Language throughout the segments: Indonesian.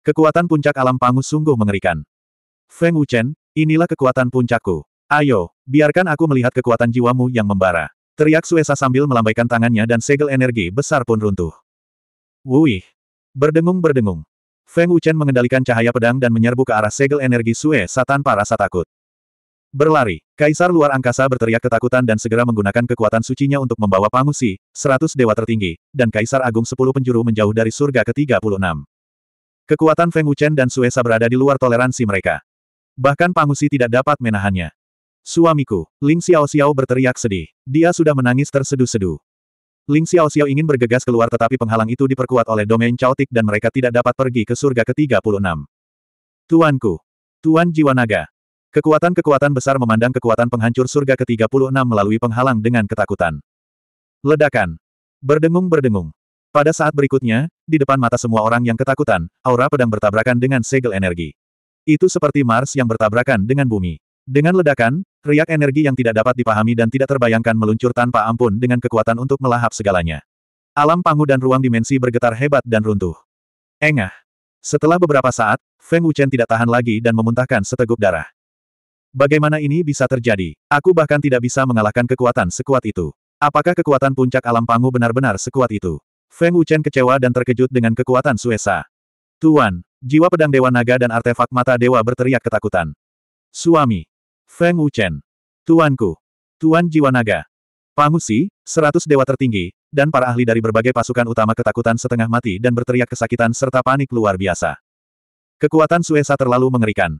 Kekuatan puncak alam pangus sungguh mengerikan. Feng Wuchen, inilah kekuatan puncakku. Ayo, biarkan aku melihat kekuatan jiwamu yang membara. Teriak Suesa sambil melambaikan tangannya dan segel energi besar pun runtuh. Wuih! Berdengung-berdengung. Feng Wuchen mengendalikan cahaya pedang dan menyerbu ke arah segel energi Suesa tanpa rasa takut. Berlari, Kaisar luar angkasa berteriak ketakutan dan segera menggunakan kekuatan sucinya untuk membawa Pangusi, seratus dewa tertinggi, dan Kaisar Agung sepuluh penjuru menjauh dari surga ke-36. Kekuatan Feng Wuchen dan Suesa berada di luar toleransi mereka. Bahkan Pangusi tidak dapat menahannya. Suamiku, Ling Xiao Xiao berteriak sedih. Dia sudah menangis terseduh-seduh. Ling Xiao Xiao ingin bergegas keluar tetapi penghalang itu diperkuat oleh domain caotik dan mereka tidak dapat pergi ke surga ke-36. Tuanku. Tuan Jiwa Naga. Kekuatan-kekuatan besar memandang kekuatan penghancur surga ke-36 melalui penghalang dengan ketakutan. Ledakan. Berdengung-berdengung. Pada saat berikutnya, di depan mata semua orang yang ketakutan, aura pedang bertabrakan dengan segel energi. Itu seperti Mars yang bertabrakan dengan bumi. Dengan ledakan, riak energi yang tidak dapat dipahami dan tidak terbayangkan meluncur tanpa ampun dengan kekuatan untuk melahap segalanya. Alam pangu dan ruang dimensi bergetar hebat dan runtuh. Engah. Setelah beberapa saat, Feng Wuchen tidak tahan lagi dan memuntahkan seteguk darah. Bagaimana ini bisa terjadi? Aku bahkan tidak bisa mengalahkan kekuatan sekuat itu. Apakah kekuatan puncak alam pangu benar-benar sekuat itu? Feng Wuchen kecewa dan terkejut dengan kekuatan Suesa. Tuan, jiwa pedang Dewa Naga dan artefak mata Dewa berteriak ketakutan. Suami. Feng Wuchen. Tuanku. Tuan Jiwa Naga. Pangusi, seratus dewa tertinggi, dan para ahli dari berbagai pasukan utama ketakutan setengah mati dan berteriak kesakitan serta panik luar biasa. Kekuatan Suesa terlalu mengerikan.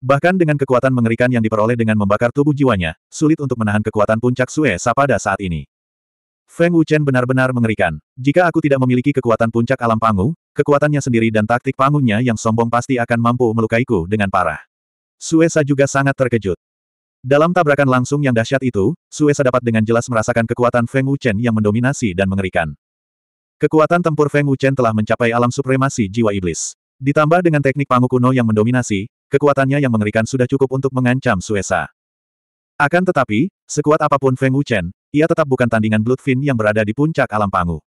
Bahkan dengan kekuatan mengerikan yang diperoleh dengan membakar tubuh jiwanya, sulit untuk menahan kekuatan puncak Suesa pada saat ini. Feng Wuchen benar-benar mengerikan. Jika aku tidak memiliki kekuatan puncak alam pangu, kekuatannya sendiri dan taktik pangunya yang sombong pasti akan mampu melukaiku dengan parah. Suesa juga sangat terkejut. Dalam tabrakan langsung yang dahsyat itu, Suesa dapat dengan jelas merasakan kekuatan Feng Wuchen yang mendominasi dan mengerikan. Kekuatan tempur Feng Wuchen telah mencapai alam supremasi jiwa iblis. Ditambah dengan teknik pangu kuno yang mendominasi, kekuatannya yang mengerikan sudah cukup untuk mengancam Suesa. Akan tetapi, sekuat apapun Feng Wuchen, ia tetap bukan tandingan Bloodfin yang berada di puncak alam pangu.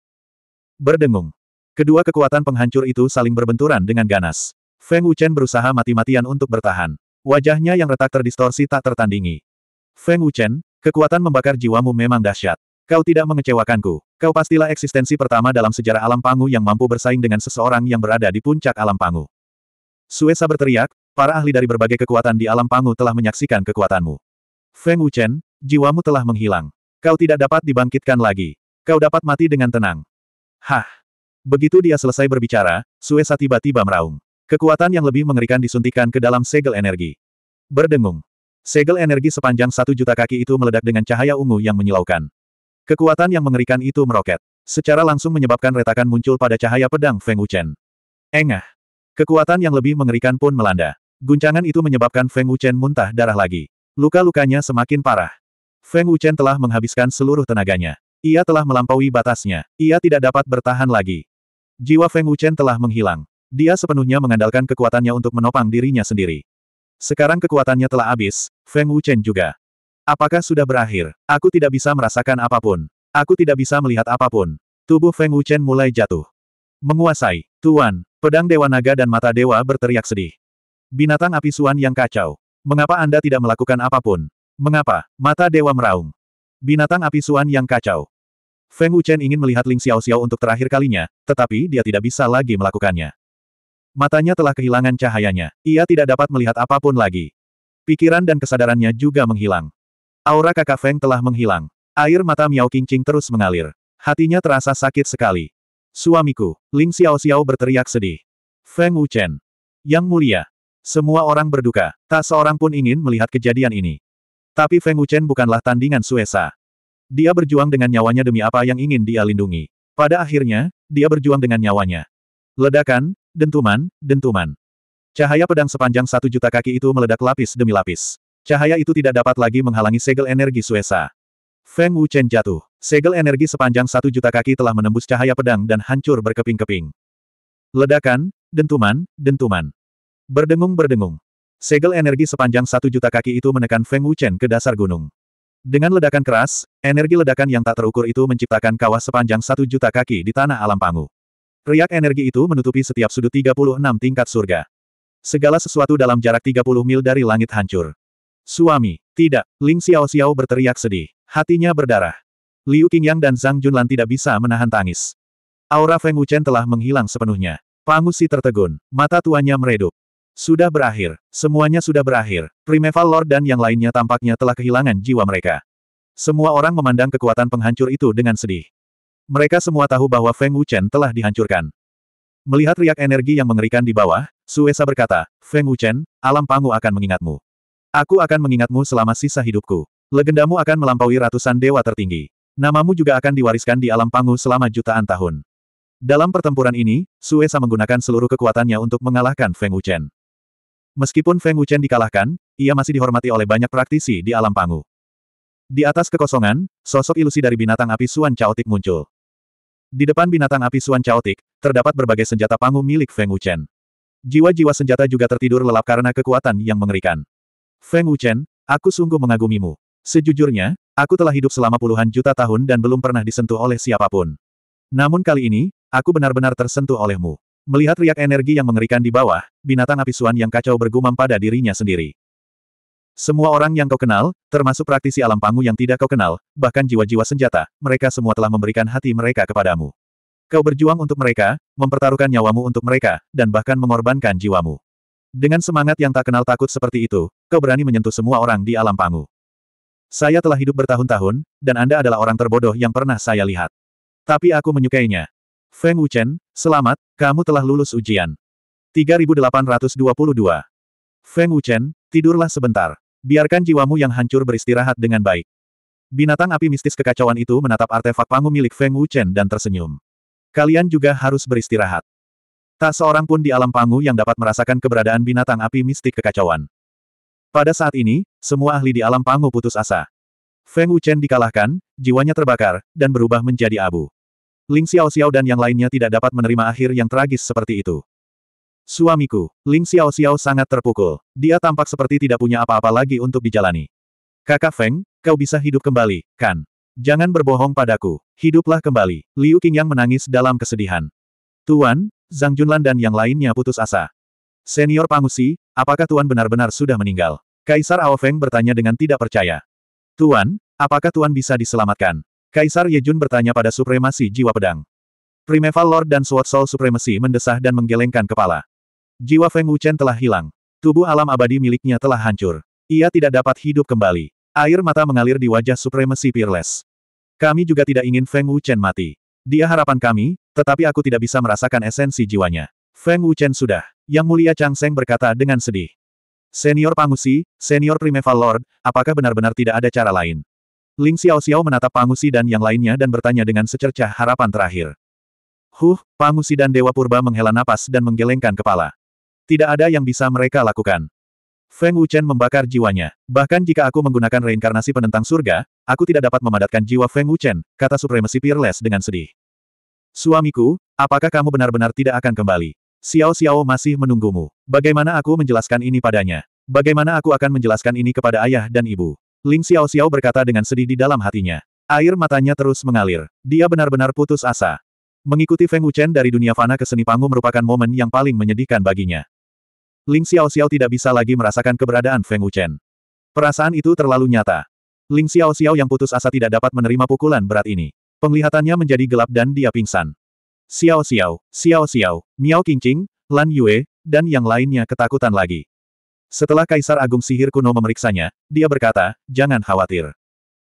Berdengung. Kedua kekuatan penghancur itu saling berbenturan dengan ganas. Feng Wuchen berusaha mati-matian untuk bertahan. Wajahnya yang retak terdistorsi tak tertandingi. Feng Wuchen, kekuatan membakar jiwamu memang dahsyat. Kau tidak mengecewakanku. Kau pastilah eksistensi pertama dalam sejarah alam pangu yang mampu bersaing dengan seseorang yang berada di puncak alam pangu. Suesa berteriak, para ahli dari berbagai kekuatan di alam pangu telah menyaksikan kekuatanmu. Feng Wuchen, jiwamu telah menghilang. Kau tidak dapat dibangkitkan lagi. Kau dapat mati dengan tenang. Hah. Begitu dia selesai berbicara, Suesa tiba-tiba meraung. Kekuatan yang lebih mengerikan disuntikan ke dalam segel energi. Berdengung. Segel energi sepanjang satu juta kaki itu meledak dengan cahaya ungu yang menyilaukan. Kekuatan yang mengerikan itu meroket. Secara langsung menyebabkan retakan muncul pada cahaya pedang Feng Wuchen. Engah. Kekuatan yang lebih mengerikan pun melanda. Guncangan itu menyebabkan Feng Wuchen muntah darah lagi. Luka-lukanya semakin parah. Feng Wuchen telah menghabiskan seluruh tenaganya. Ia telah melampaui batasnya. Ia tidak dapat bertahan lagi. Jiwa Feng Wuchen telah menghilang. Dia sepenuhnya mengandalkan kekuatannya untuk menopang dirinya sendiri. Sekarang kekuatannya telah habis, Feng Wuchen juga. Apakah sudah berakhir? Aku tidak bisa merasakan apapun. Aku tidak bisa melihat apapun. Tubuh Feng Wuchen mulai jatuh. Menguasai, Tuan, pedang Dewa Naga dan Mata Dewa berteriak sedih. Binatang api Suan yang kacau. Mengapa Anda tidak melakukan apapun? Mengapa? Mata Dewa meraung. Binatang api suan yang kacau. Feng Wuchen ingin melihat Ling Xiao Xiao untuk terakhir kalinya, tetapi dia tidak bisa lagi melakukannya. Matanya telah kehilangan cahayanya. Ia tidak dapat melihat apapun lagi. Pikiran dan kesadarannya juga menghilang. Aura kakak Feng telah menghilang. Air mata Miao Qingqing terus mengalir. Hatinya terasa sakit sekali. Suamiku, Ling Xiao Xiao berteriak sedih. Feng Wuchen. Yang mulia. Semua orang berduka. Tak seorang pun ingin melihat kejadian ini. Tapi Feng Wuchen bukanlah tandingan Suesa. Dia berjuang dengan nyawanya demi apa yang ingin dia lindungi. Pada akhirnya, dia berjuang dengan nyawanya. Ledakan, dentuman, dentuman. Cahaya pedang sepanjang satu juta kaki itu meledak lapis demi lapis. Cahaya itu tidak dapat lagi menghalangi segel energi Suesa. Feng Wuchen jatuh. Segel energi sepanjang satu juta kaki telah menembus cahaya pedang dan hancur berkeping-keping. Ledakan, dentuman, dentuman. Berdengung-berdengung. Segel energi sepanjang satu juta kaki itu menekan Feng Wuchen ke dasar gunung. Dengan ledakan keras, energi ledakan yang tak terukur itu menciptakan kawah sepanjang satu juta kaki di tanah alam pangu. Riak energi itu menutupi setiap sudut 36 tingkat surga. Segala sesuatu dalam jarak 30 mil dari langit hancur. Suami, tidak, Ling Xiao Xiao berteriak sedih. Hatinya berdarah. Liu Qingyang dan Zhang Junlan tidak bisa menahan tangis. Aura Feng Wuchen telah menghilang sepenuhnya. si tertegun, mata tuannya meredup. Sudah berakhir, semuanya sudah berakhir, Primeval Lord dan yang lainnya tampaknya telah kehilangan jiwa mereka. Semua orang memandang kekuatan penghancur itu dengan sedih. Mereka semua tahu bahwa Feng Wuchen telah dihancurkan. Melihat riak energi yang mengerikan di bawah, Suesa berkata, Feng Wuchen, alam pangu akan mengingatmu. Aku akan mengingatmu selama sisa hidupku. Legendamu akan melampaui ratusan dewa tertinggi. Namamu juga akan diwariskan di alam pangu selama jutaan tahun. Dalam pertempuran ini, Suesa menggunakan seluruh kekuatannya untuk mengalahkan Feng Wuchen. Meskipun Feng Wuchen dikalahkan, ia masih dihormati oleh banyak praktisi di alam pangu. Di atas kekosongan, sosok ilusi dari binatang api Suan Chaotik muncul. Di depan binatang api Suan Chaotik, terdapat berbagai senjata pangu milik Feng Wuchen. Jiwa-jiwa senjata juga tertidur lelap karena kekuatan yang mengerikan. Feng Wuchen, aku sungguh mengagumimu. Sejujurnya, aku telah hidup selama puluhan juta tahun dan belum pernah disentuh oleh siapapun. Namun kali ini, aku benar-benar tersentuh olehmu. Melihat riak energi yang mengerikan di bawah, binatang api suan yang kacau bergumam pada dirinya sendiri. Semua orang yang kau kenal, termasuk praktisi alam pangu yang tidak kau kenal, bahkan jiwa-jiwa senjata, mereka semua telah memberikan hati mereka kepadamu. Kau berjuang untuk mereka, mempertaruhkan nyawamu untuk mereka, dan bahkan mengorbankan jiwamu. Dengan semangat yang tak kenal takut seperti itu, kau berani menyentuh semua orang di alam pangu. Saya telah hidup bertahun-tahun, dan Anda adalah orang terbodoh yang pernah saya lihat. Tapi aku menyukainya, Feng Wuchen, selamat, kamu telah lulus ujian. 3822. Feng Wuchen, tidurlah sebentar. Biarkan jiwamu yang hancur beristirahat dengan baik. Binatang api mistis kekacauan itu menatap artefak pangu milik Feng Wuchen dan tersenyum. Kalian juga harus beristirahat. Tak seorang pun di alam pangu yang dapat merasakan keberadaan binatang api mistik kekacauan. Pada saat ini, semua ahli di alam pangu putus asa. Feng Wuchen dikalahkan, jiwanya terbakar, dan berubah menjadi abu. Ling Xiao Xiao dan yang lainnya tidak dapat menerima akhir yang tragis seperti itu. Suamiku, Ling Xiao Xiao sangat terpukul. Dia tampak seperti tidak punya apa-apa lagi untuk dijalani. Kakak Feng, kau bisa hidup kembali, kan? Jangan berbohong padaku. Hiduplah kembali. Liu Qingyang menangis dalam kesedihan. Tuan, Zhang Junlan dan yang lainnya putus asa. Senior Pangusi, apakah Tuan benar-benar sudah meninggal? Kaisar Ao Feng bertanya dengan tidak percaya. Tuan, apakah Tuan bisa diselamatkan? Kaisar Yejun bertanya pada supremasi jiwa pedang. Primeval Lord dan Sword Soul Supremasi mendesah dan menggelengkan kepala. Jiwa Feng Wuchen telah hilang. Tubuh alam abadi miliknya telah hancur. Ia tidak dapat hidup kembali. Air mata mengalir di wajah Supremasi Peerless. Kami juga tidak ingin Feng Wuchen mati. Dia harapan kami, tetapi aku tidak bisa merasakan esensi jiwanya. Feng Wuchen sudah. Yang mulia Chang Seng berkata dengan sedih. Senior Pangusi, Senior Primeval Lord, apakah benar-benar tidak ada cara lain? Ling Xiao Xiao menatap Pangusi dan yang lainnya dan bertanya dengan secercah harapan terakhir. Huh, Pangusi dan Dewa Purba menghela napas dan menggelengkan kepala. Tidak ada yang bisa mereka lakukan. Feng Wuchen membakar jiwanya. Bahkan jika aku menggunakan reinkarnasi penentang surga, aku tidak dapat memadatkan jiwa Feng Wuchen, kata supremasi Peerless dengan sedih. Suamiku, apakah kamu benar-benar tidak akan kembali? Xiao Xiao masih menunggumu. Bagaimana aku menjelaskan ini padanya? Bagaimana aku akan menjelaskan ini kepada ayah dan ibu? Ling Xiao Xiao berkata dengan sedih di dalam hatinya. Air matanya terus mengalir. Dia benar-benar putus asa. Mengikuti Feng Wuchen dari dunia fana ke seni panggung merupakan momen yang paling menyedihkan baginya. Ling Xiao Xiao tidak bisa lagi merasakan keberadaan Feng Wuchen. Perasaan itu terlalu nyata. Ling Xiao Xiao yang putus asa tidak dapat menerima pukulan berat ini. Penglihatannya menjadi gelap dan dia pingsan. Xiao Xiao, Xiao Xiao, Miao Qingqing, Lan Yue, dan yang lainnya ketakutan lagi. Setelah Kaisar Agung Sihir Kuno memeriksanya, dia berkata, jangan khawatir.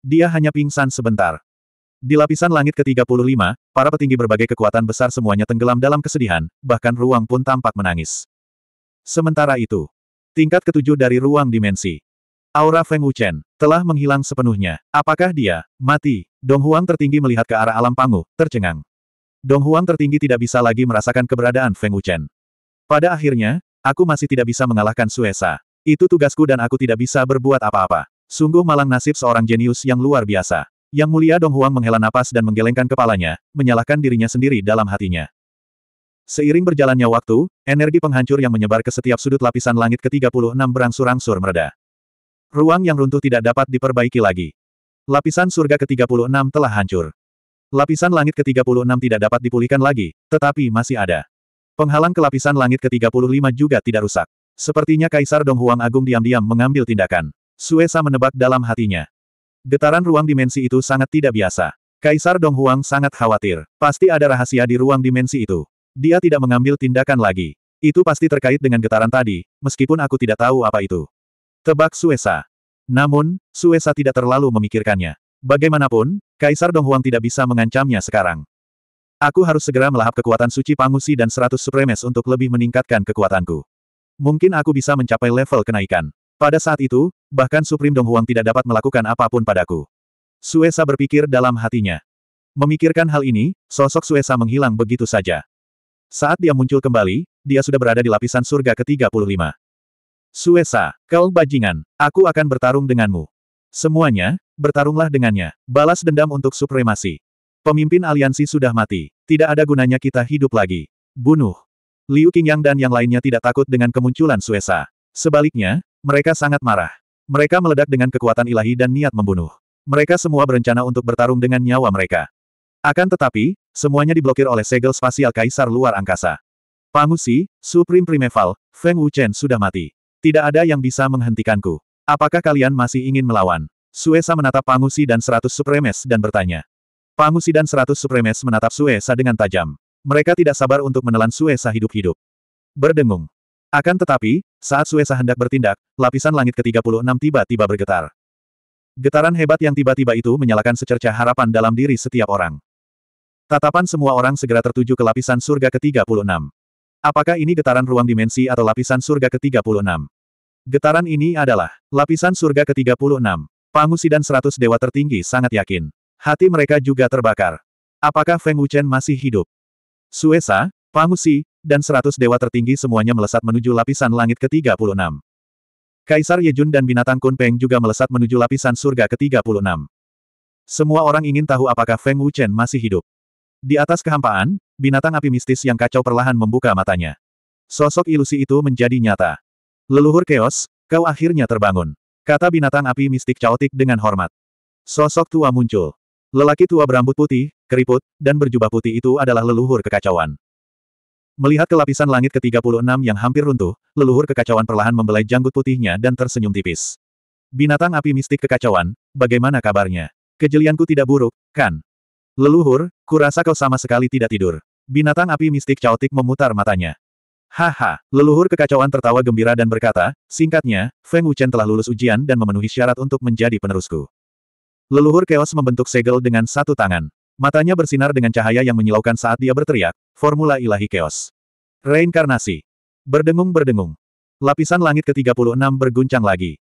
Dia hanya pingsan sebentar. Di lapisan langit ke-35, para petinggi berbagai kekuatan besar semuanya tenggelam dalam kesedihan, bahkan ruang pun tampak menangis. Sementara itu, tingkat ketujuh dari ruang dimensi. Aura Feng Wuchen telah menghilang sepenuhnya. Apakah dia mati? Dong Huang tertinggi melihat ke arah alam pangu, tercengang. Dong Huang tertinggi tidak bisa lagi merasakan keberadaan Feng Wuchen. Pada akhirnya, Aku masih tidak bisa mengalahkan Suesa. Itu tugasku dan aku tidak bisa berbuat apa-apa. Sungguh malang nasib seorang jenius yang luar biasa. Yang mulia Dong Huang menghela napas dan menggelengkan kepalanya, menyalahkan dirinya sendiri dalam hatinya. Seiring berjalannya waktu, energi penghancur yang menyebar ke setiap sudut lapisan langit ke-36 berangsur-angsur mereda. Ruang yang runtuh tidak dapat diperbaiki lagi. Lapisan surga ke-36 telah hancur. Lapisan langit ke-36 tidak dapat dipulihkan lagi, tetapi masih ada. Penghalang kelapisan langit ke-35 juga tidak rusak. Sepertinya Kaisar Donghuang Agung diam-diam mengambil tindakan. Suesa menebak dalam hatinya. Getaran ruang dimensi itu sangat tidak biasa. Kaisar Donghuang sangat khawatir. Pasti ada rahasia di ruang dimensi itu. Dia tidak mengambil tindakan lagi. Itu pasti terkait dengan getaran tadi, meskipun aku tidak tahu apa itu. Tebak Suesa. Namun, Suesa tidak terlalu memikirkannya. Bagaimanapun, Kaisar Donghuang tidak bisa mengancamnya sekarang. Aku harus segera melahap kekuatan suci Pangusi dan seratus supremes untuk lebih meningkatkan kekuatanku. Mungkin aku bisa mencapai level kenaikan. Pada saat itu, bahkan Supreme Dong Huang tidak dapat melakukan apapun padaku. Suesa berpikir dalam hatinya. Memikirkan hal ini, sosok Suesa menghilang begitu saja. Saat dia muncul kembali, dia sudah berada di lapisan surga ke-35. Suesa, kau bajingan, aku akan bertarung denganmu. Semuanya, bertarunglah dengannya. Balas dendam untuk supremasi. Pemimpin aliansi sudah mati. Tidak ada gunanya kita hidup lagi. Bunuh. Liu Qingyang dan yang lainnya tidak takut dengan kemunculan Suesa. Sebaliknya, mereka sangat marah. Mereka meledak dengan kekuatan ilahi dan niat membunuh. Mereka semua berencana untuk bertarung dengan nyawa mereka. Akan tetapi, semuanya diblokir oleh segel spasial kaisar luar angkasa. Pangusi, Supreme Primeval, Feng Wuchen sudah mati. Tidak ada yang bisa menghentikanku. Apakah kalian masih ingin melawan? Suesa menatap Pangusi dan seratus supremes dan bertanya. Pamusi dan seratus supremes menatap Suesa dengan tajam. Mereka tidak sabar untuk menelan Suesa hidup-hidup. Berdengung. Akan tetapi, saat Suesa hendak bertindak, lapisan langit ke-36 tiba-tiba bergetar. Getaran hebat yang tiba-tiba itu menyalakan secerca harapan dalam diri setiap orang. Tatapan semua orang segera tertuju ke lapisan surga ke-36. Apakah ini getaran ruang dimensi atau lapisan surga ke-36? Getaran ini adalah lapisan surga ke-36. Pangusi dan seratus dewa tertinggi sangat yakin. Hati mereka juga terbakar. Apakah Feng Wuchen masih hidup? Suesa, Pangusi, dan seratus dewa tertinggi semuanya melesat menuju lapisan langit ke-36. Kaisar Yejun dan binatang Kunpeng juga melesat menuju lapisan surga ke-36. Semua orang ingin tahu apakah Feng Wuchen masih hidup. Di atas kehampaan, binatang api mistis yang kacau perlahan membuka matanya. Sosok ilusi itu menjadi nyata. Leluhur keos, kau akhirnya terbangun. Kata binatang api mistik caotik dengan hormat. Sosok tua muncul. Lelaki tua berambut putih, keriput, dan berjubah putih itu adalah leluhur kekacauan. Melihat kelapisan lapisan langit ke-36 yang hampir runtuh, leluhur kekacauan perlahan membelai janggut putihnya dan tersenyum tipis. Binatang api mistik kekacauan, bagaimana kabarnya? Kejelianku tidak buruk, kan? Leluhur, kurasa kau sama sekali tidak tidur. Binatang api mistik caotik memutar matanya. Haha, leluhur kekacauan tertawa gembira dan berkata, singkatnya, Feng Wuchen telah lulus ujian dan memenuhi syarat untuk menjadi penerusku. Leluhur Chaos membentuk segel dengan satu tangan. Matanya bersinar dengan cahaya yang menyilaukan saat dia berteriak, formula ilahi Chaos. Reinkarnasi. Berdengung-berdengung. Lapisan langit ke-36 berguncang lagi.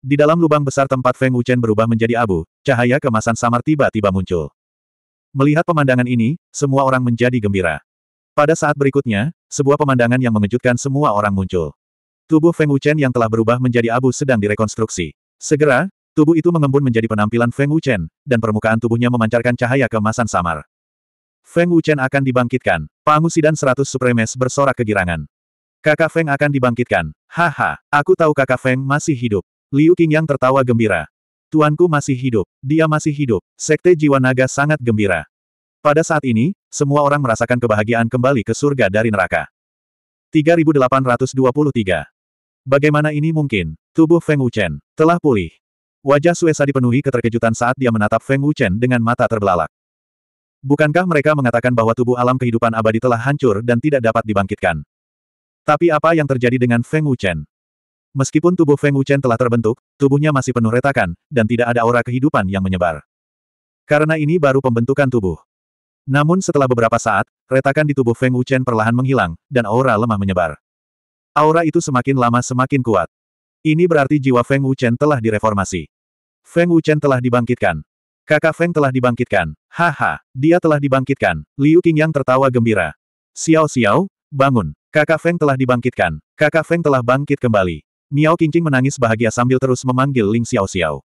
Di dalam lubang besar tempat Feng Wuchen berubah menjadi abu, cahaya kemasan samar tiba-tiba muncul. Melihat pemandangan ini, semua orang menjadi gembira. Pada saat berikutnya, sebuah pemandangan yang mengejutkan semua orang muncul. Tubuh Feng Wuchen yang telah berubah menjadi abu sedang direkonstruksi. Segera, Tubuh itu mengembun menjadi penampilan Feng Wuchen, dan permukaan tubuhnya memancarkan cahaya kemasan samar. Feng Wuchen akan dibangkitkan. Pangusi dan seratus supremes bersorak kegirangan. Kakak Feng akan dibangkitkan. Haha, aku tahu kakak Feng masih hidup. Liu King yang tertawa gembira. Tuanku masih hidup. Dia masih hidup. Sekte Jiwa Naga sangat gembira. Pada saat ini, semua orang merasakan kebahagiaan kembali ke surga dari neraka. 3823. Bagaimana ini mungkin? Tubuh Feng Wuchen telah pulih. Wajah Suesa dipenuhi keterkejutan saat dia menatap Feng Wuchen dengan mata terbelalak. Bukankah mereka mengatakan bahwa tubuh alam kehidupan abadi telah hancur dan tidak dapat dibangkitkan? Tapi apa yang terjadi dengan Feng Wuchen? Meskipun tubuh Feng Wuchen telah terbentuk, tubuhnya masih penuh retakan, dan tidak ada aura kehidupan yang menyebar. Karena ini baru pembentukan tubuh. Namun setelah beberapa saat, retakan di tubuh Feng Wuchen perlahan menghilang, dan aura lemah menyebar. Aura itu semakin lama semakin kuat. Ini berarti jiwa Feng Wuchen telah direformasi. Feng Wuchen telah dibangkitkan. Kakak Feng telah dibangkitkan. Haha, dia telah dibangkitkan. Liu Qingyang tertawa gembira. Xiao Xiao, bangun. Kakak Feng telah dibangkitkan. Kakak Feng telah bangkit kembali. Miao Qingqing menangis bahagia sambil terus memanggil Ling Xiao Xiao.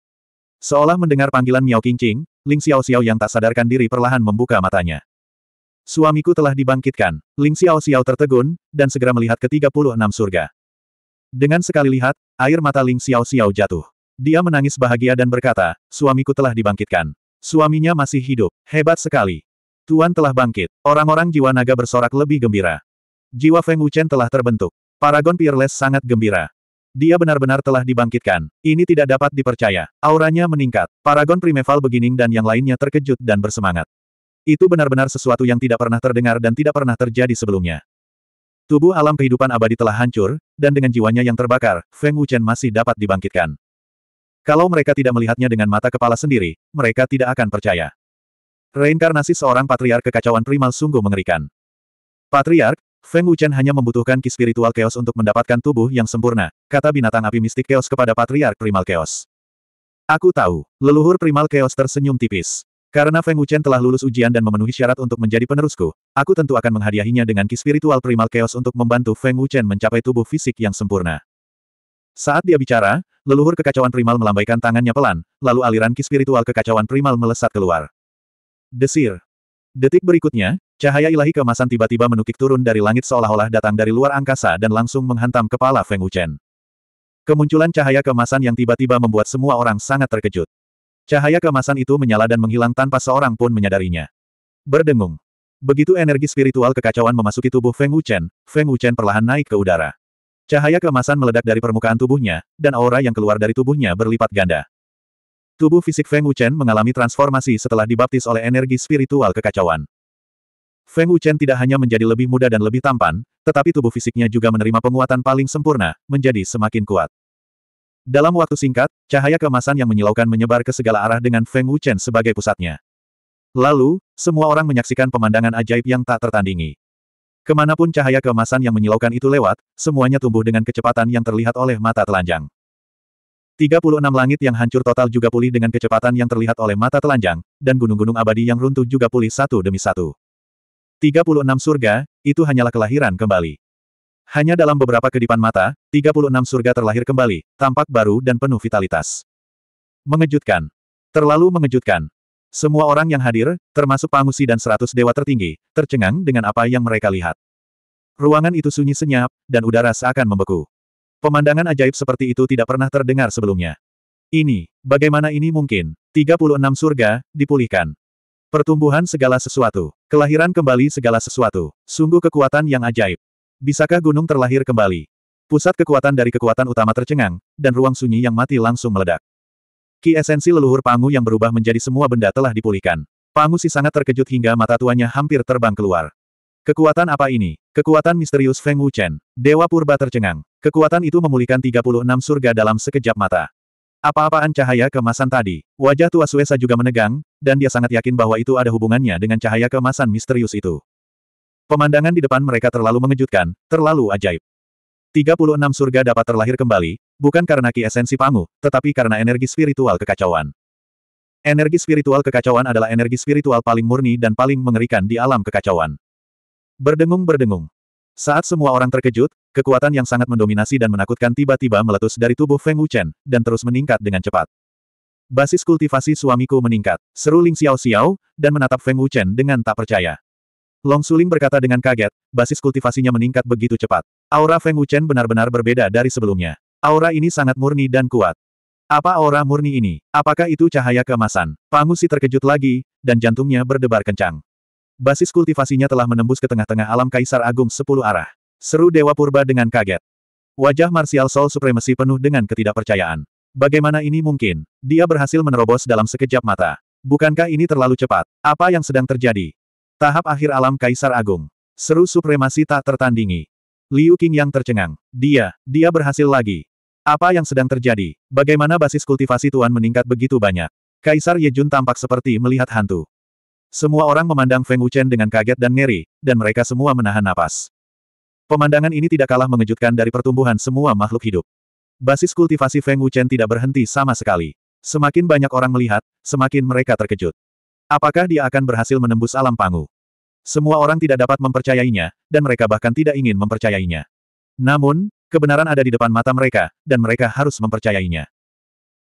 Seolah mendengar panggilan Miao Qingqing, Ling Xiao Xiao yang tak sadarkan diri perlahan membuka matanya. Suamiku telah dibangkitkan. Ling Xiao Xiao tertegun, dan segera melihat ke-36 surga. Dengan sekali lihat, Air mata Ling Xiao Xiao jatuh. Dia menangis bahagia dan berkata, suamiku telah dibangkitkan. Suaminya masih hidup, hebat sekali. Tuan telah bangkit. Orang-orang jiwa naga bersorak lebih gembira. Jiwa Feng Wuchen telah terbentuk. Paragon Peerless sangat gembira. Dia benar-benar telah dibangkitkan. Ini tidak dapat dipercaya. Auranya meningkat. Paragon Primeval Beginning dan yang lainnya terkejut dan bersemangat. Itu benar-benar sesuatu yang tidak pernah terdengar dan tidak pernah terjadi sebelumnya. Tubuh alam kehidupan abadi telah hancur, dan dengan jiwanya yang terbakar, Feng Wuchen masih dapat dibangkitkan. Kalau mereka tidak melihatnya dengan mata kepala sendiri, mereka tidak akan percaya. Reinkarnasi seorang patriark kekacauan primal sungguh mengerikan. Patriark, Feng Wuchen hanya membutuhkan ki spiritual chaos untuk mendapatkan tubuh yang sempurna, kata binatang api mistik chaos kepada patriark primal chaos. Aku tahu, leluhur primal chaos tersenyum tipis. Karena Feng Wuchen telah lulus ujian dan memenuhi syarat untuk menjadi penerusku, aku tentu akan menghadiahinya dengan ki spiritual primal chaos untuk membantu Feng Wuchen mencapai tubuh fisik yang sempurna. Saat dia bicara, leluhur kekacauan primal melambaikan tangannya pelan, lalu aliran ki spiritual kekacauan primal melesat keluar. Desir. Detik berikutnya, cahaya ilahi kemasan tiba-tiba menukik turun dari langit seolah-olah datang dari luar angkasa dan langsung menghantam kepala Feng Wuchen. Kemunculan cahaya kemasan yang tiba-tiba membuat semua orang sangat terkejut. Cahaya kemasan itu menyala dan menghilang tanpa seorang pun menyadarinya. Berdengung. Begitu energi spiritual kekacauan memasuki tubuh Feng Wuchen, Feng Wuchen perlahan naik ke udara. Cahaya kemasan meledak dari permukaan tubuhnya, dan aura yang keluar dari tubuhnya berlipat ganda. Tubuh fisik Feng Wuchen mengalami transformasi setelah dibaptis oleh energi spiritual kekacauan. Feng Wuchen tidak hanya menjadi lebih muda dan lebih tampan, tetapi tubuh fisiknya juga menerima penguatan paling sempurna, menjadi semakin kuat. Dalam waktu singkat, cahaya kemasan yang menyilaukan menyebar ke segala arah dengan Feng Wuchen sebagai pusatnya. Lalu, semua orang menyaksikan pemandangan ajaib yang tak tertandingi. Kemanapun cahaya kemasan yang menyilaukan itu lewat, semuanya tumbuh dengan kecepatan yang terlihat oleh mata telanjang. 36 langit yang hancur total juga pulih dengan kecepatan yang terlihat oleh mata telanjang, dan gunung-gunung abadi yang runtuh juga pulih satu demi satu. 36 surga, itu hanyalah kelahiran kembali. Hanya dalam beberapa kedipan mata, 36 surga terlahir kembali, tampak baru dan penuh vitalitas. Mengejutkan. Terlalu mengejutkan. Semua orang yang hadir, termasuk Pangusi dan seratus dewa tertinggi, tercengang dengan apa yang mereka lihat. Ruangan itu sunyi senyap, dan udara seakan membeku. Pemandangan ajaib seperti itu tidak pernah terdengar sebelumnya. Ini, bagaimana ini mungkin? 36 surga, dipulihkan. Pertumbuhan segala sesuatu, kelahiran kembali segala sesuatu, sungguh kekuatan yang ajaib. Bisakah gunung terlahir kembali? Pusat kekuatan dari kekuatan utama tercengang, dan ruang sunyi yang mati langsung meledak. Ki esensi leluhur Pangu yang berubah menjadi semua benda telah dipulihkan. Pangu si sangat terkejut hingga mata tuanya hampir terbang keluar. Kekuatan apa ini? Kekuatan misterius Feng Wuchen, Dewa Purba tercengang. Kekuatan itu memulihkan 36 surga dalam sekejap mata. Apa-apaan cahaya kemasan tadi? Wajah tua Suesa juga menegang, dan dia sangat yakin bahwa itu ada hubungannya dengan cahaya kemasan misterius itu. Pemandangan di depan mereka terlalu mengejutkan, terlalu ajaib. 36 surga dapat terlahir kembali, bukan karena ki esensi pangu, tetapi karena energi spiritual kekacauan. Energi spiritual kekacauan adalah energi spiritual paling murni dan paling mengerikan di alam kekacauan. Berdengung-berdengung. Saat semua orang terkejut, kekuatan yang sangat mendominasi dan menakutkan tiba-tiba meletus dari tubuh Feng Wuchen, dan terus meningkat dengan cepat. Basis kultivasi suamiku meningkat. Seruling Ling Xiao Xiao, dan menatap Feng Wuchen dengan tak percaya. Long Suling berkata dengan kaget, basis kultivasinya meningkat begitu cepat. Aura Feng Wuchen benar-benar berbeda dari sebelumnya. Aura ini sangat murni dan kuat. Apa aura murni ini? Apakah itu cahaya keemasan? Pangusi terkejut lagi, dan jantungnya berdebar kencang. Basis kultivasinya telah menembus ke tengah-tengah alam Kaisar Agung sepuluh arah. Seru Dewa Purba dengan kaget. Wajah Martial Soul Supremacy penuh dengan ketidakpercayaan. Bagaimana ini mungkin? Dia berhasil menerobos dalam sekejap mata. Bukankah ini terlalu cepat? Apa yang sedang terjadi? Tahap akhir alam Kaisar Agung. Seru supremasi tak tertandingi. Liu Qing yang tercengang. Dia, dia berhasil lagi. Apa yang sedang terjadi? Bagaimana basis kultivasi Tuan meningkat begitu banyak? Kaisar Ye Jun tampak seperti melihat hantu. Semua orang memandang Feng Wuchen dengan kaget dan ngeri, dan mereka semua menahan napas. Pemandangan ini tidak kalah mengejutkan dari pertumbuhan semua makhluk hidup. Basis kultivasi Feng Wuchen tidak berhenti sama sekali. Semakin banyak orang melihat, semakin mereka terkejut. Apakah dia akan berhasil menembus alam pangu? Semua orang tidak dapat mempercayainya, dan mereka bahkan tidak ingin mempercayainya. Namun, kebenaran ada di depan mata mereka, dan mereka harus mempercayainya.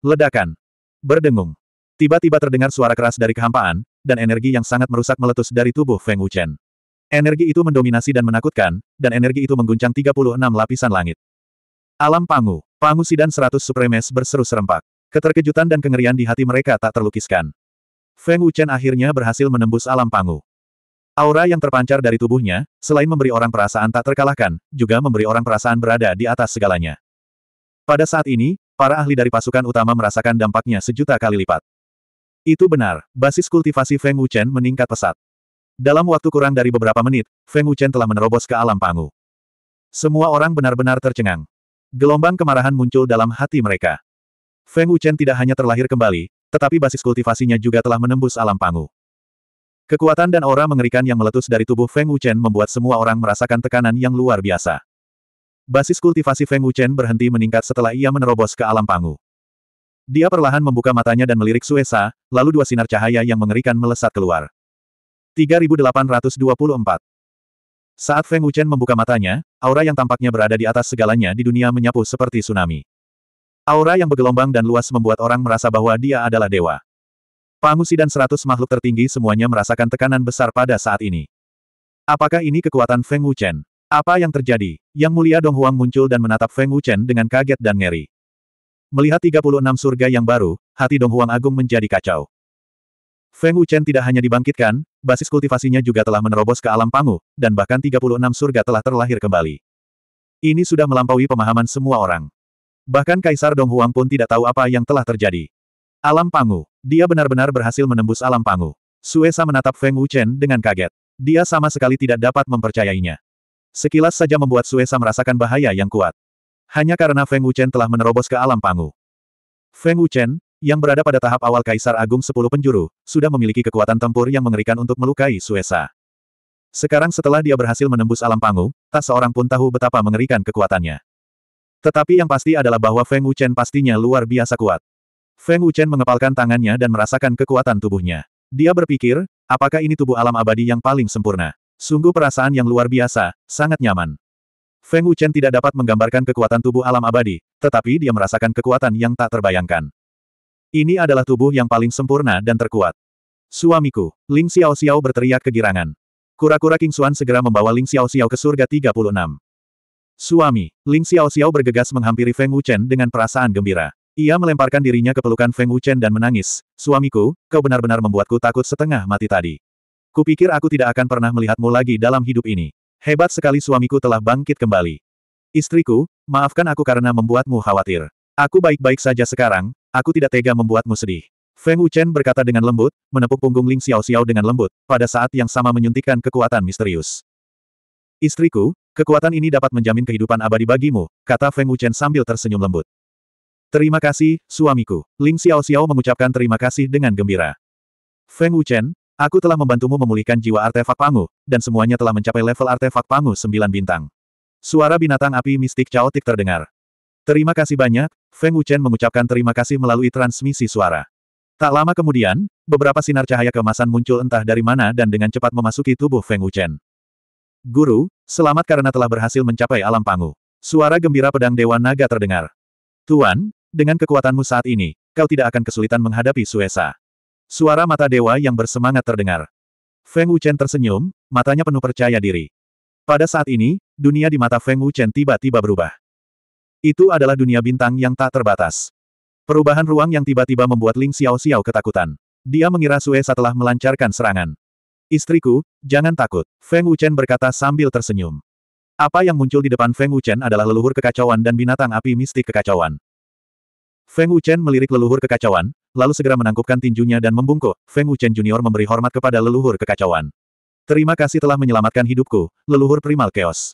Ledakan. Berdengung. Tiba-tiba terdengar suara keras dari kehampaan, dan energi yang sangat merusak meletus dari tubuh Feng Wuchen. Energi itu mendominasi dan menakutkan, dan energi itu mengguncang 36 lapisan langit. Alam Pangu, Pangu Sidan 100 Supremes berseru serempak. Keterkejutan dan kengerian di hati mereka tak terlukiskan. Feng Wuchen akhirnya berhasil menembus alam pangu. Aura yang terpancar dari tubuhnya, selain memberi orang perasaan tak terkalahkan, juga memberi orang perasaan berada di atas segalanya. Pada saat ini, para ahli dari pasukan utama merasakan dampaknya sejuta kali lipat. Itu benar, basis kultivasi Feng Wuchen meningkat pesat. Dalam waktu kurang dari beberapa menit, Feng Wuchen telah menerobos ke alam pangu. Semua orang benar-benar tercengang. Gelombang kemarahan muncul dalam hati mereka. Feng Wuchen tidak hanya terlahir kembali, tetapi basis kultivasinya juga telah menembus alam pangu. Kekuatan dan aura mengerikan yang meletus dari tubuh Feng Wuchen membuat semua orang merasakan tekanan yang luar biasa. Basis kultivasi Feng Wuchen berhenti meningkat setelah ia menerobos ke alam pangu. Dia perlahan membuka matanya dan melirik Suesa, lalu dua sinar cahaya yang mengerikan melesat keluar. 3824 saat Feng Wuchen membuka matanya, aura yang tampaknya berada di atas segalanya di dunia menyapu seperti tsunami. Aura yang bergelombang dan luas membuat orang merasa bahwa dia adalah dewa. Pangusi dan seratus makhluk tertinggi semuanya merasakan tekanan besar pada saat ini. Apakah ini kekuatan Feng Wuchen? Apa yang terjadi? Yang mulia Dong Huang muncul dan menatap Feng Wuchen dengan kaget dan ngeri. Melihat 36 surga yang baru, hati Dong Huang agung menjadi kacau. Feng Wuchen tidak hanya dibangkitkan, basis kultivasinya juga telah menerobos ke alam pangu, dan bahkan 36 surga telah terlahir kembali. Ini sudah melampaui pemahaman semua orang. Bahkan Kaisar Donghuang pun tidak tahu apa yang telah terjadi. Alam Pangu. Dia benar-benar berhasil menembus alam Pangu. Suesa menatap Feng Wuchen dengan kaget. Dia sama sekali tidak dapat mempercayainya. Sekilas saja membuat Suesa merasakan bahaya yang kuat. Hanya karena Feng Wuchen telah menerobos ke alam Pangu. Feng Wuchen, yang berada pada tahap awal Kaisar Agung Sepuluh Penjuru, sudah memiliki kekuatan tempur yang mengerikan untuk melukai Suesa. Sekarang setelah dia berhasil menembus alam Pangu, tak seorang pun tahu betapa mengerikan kekuatannya. Tetapi yang pasti adalah bahwa Feng Wuchen pastinya luar biasa kuat. Feng Wuchen mengepalkan tangannya dan merasakan kekuatan tubuhnya. Dia berpikir, apakah ini tubuh alam abadi yang paling sempurna? Sungguh perasaan yang luar biasa, sangat nyaman. Feng Wuchen tidak dapat menggambarkan kekuatan tubuh alam abadi, tetapi dia merasakan kekuatan yang tak terbayangkan. Ini adalah tubuh yang paling sempurna dan terkuat. Suamiku, Ling Xiao Xiao berteriak kegirangan. Kura-kura King Xuan segera membawa Ling Xiao Xiao ke surga 36. Suami, Ling Xiao Xiao bergegas menghampiri Feng Wuchen dengan perasaan gembira. Ia melemparkan dirinya ke pelukan Feng Wuchen dan menangis. Suamiku, kau benar-benar membuatku takut setengah mati tadi. Kupikir aku tidak akan pernah melihatmu lagi dalam hidup ini. Hebat sekali suamiku telah bangkit kembali. Istriku, maafkan aku karena membuatmu khawatir. Aku baik-baik saja sekarang, aku tidak tega membuatmu sedih. Feng Wuchen berkata dengan lembut, menepuk punggung Ling Xiao Xiao dengan lembut, pada saat yang sama menyuntikkan kekuatan misterius. Istriku, Kekuatan ini dapat menjamin kehidupan abadi bagimu, kata Feng Wuchen sambil tersenyum lembut. Terima kasih, suamiku. Ling Xiao Xiao mengucapkan terima kasih dengan gembira. Feng Wuchen, aku telah membantumu memulihkan jiwa artefak Pangu, dan semuanya telah mencapai level artefak Pangu sembilan bintang. Suara binatang api mistik caotik terdengar. Terima kasih banyak, Feng Wuchen mengucapkan terima kasih melalui transmisi suara. Tak lama kemudian, beberapa sinar cahaya kemasan muncul entah dari mana dan dengan cepat memasuki tubuh Feng Wuchen. Guru, Selamat karena telah berhasil mencapai alam pangu. Suara gembira pedang Dewa Naga terdengar. Tuan, dengan kekuatanmu saat ini, kau tidak akan kesulitan menghadapi Suesa. Suara mata dewa yang bersemangat terdengar. Feng Wuchen tersenyum, matanya penuh percaya diri. Pada saat ini, dunia di mata Feng Wuchen tiba-tiba berubah. Itu adalah dunia bintang yang tak terbatas. Perubahan ruang yang tiba-tiba membuat Ling Xiao Xiao ketakutan. Dia mengira Suesa telah melancarkan serangan. Istriku, jangan takut, Feng Wuchen berkata sambil tersenyum. Apa yang muncul di depan Feng Wuchen adalah leluhur kekacauan dan binatang api mistik kekacauan. Feng Wuchen melirik leluhur kekacauan, lalu segera menangkupkan tinjunya dan membungkuk. Feng Wuchen Junior memberi hormat kepada leluhur kekacauan. Terima kasih telah menyelamatkan hidupku, leluhur primal chaos.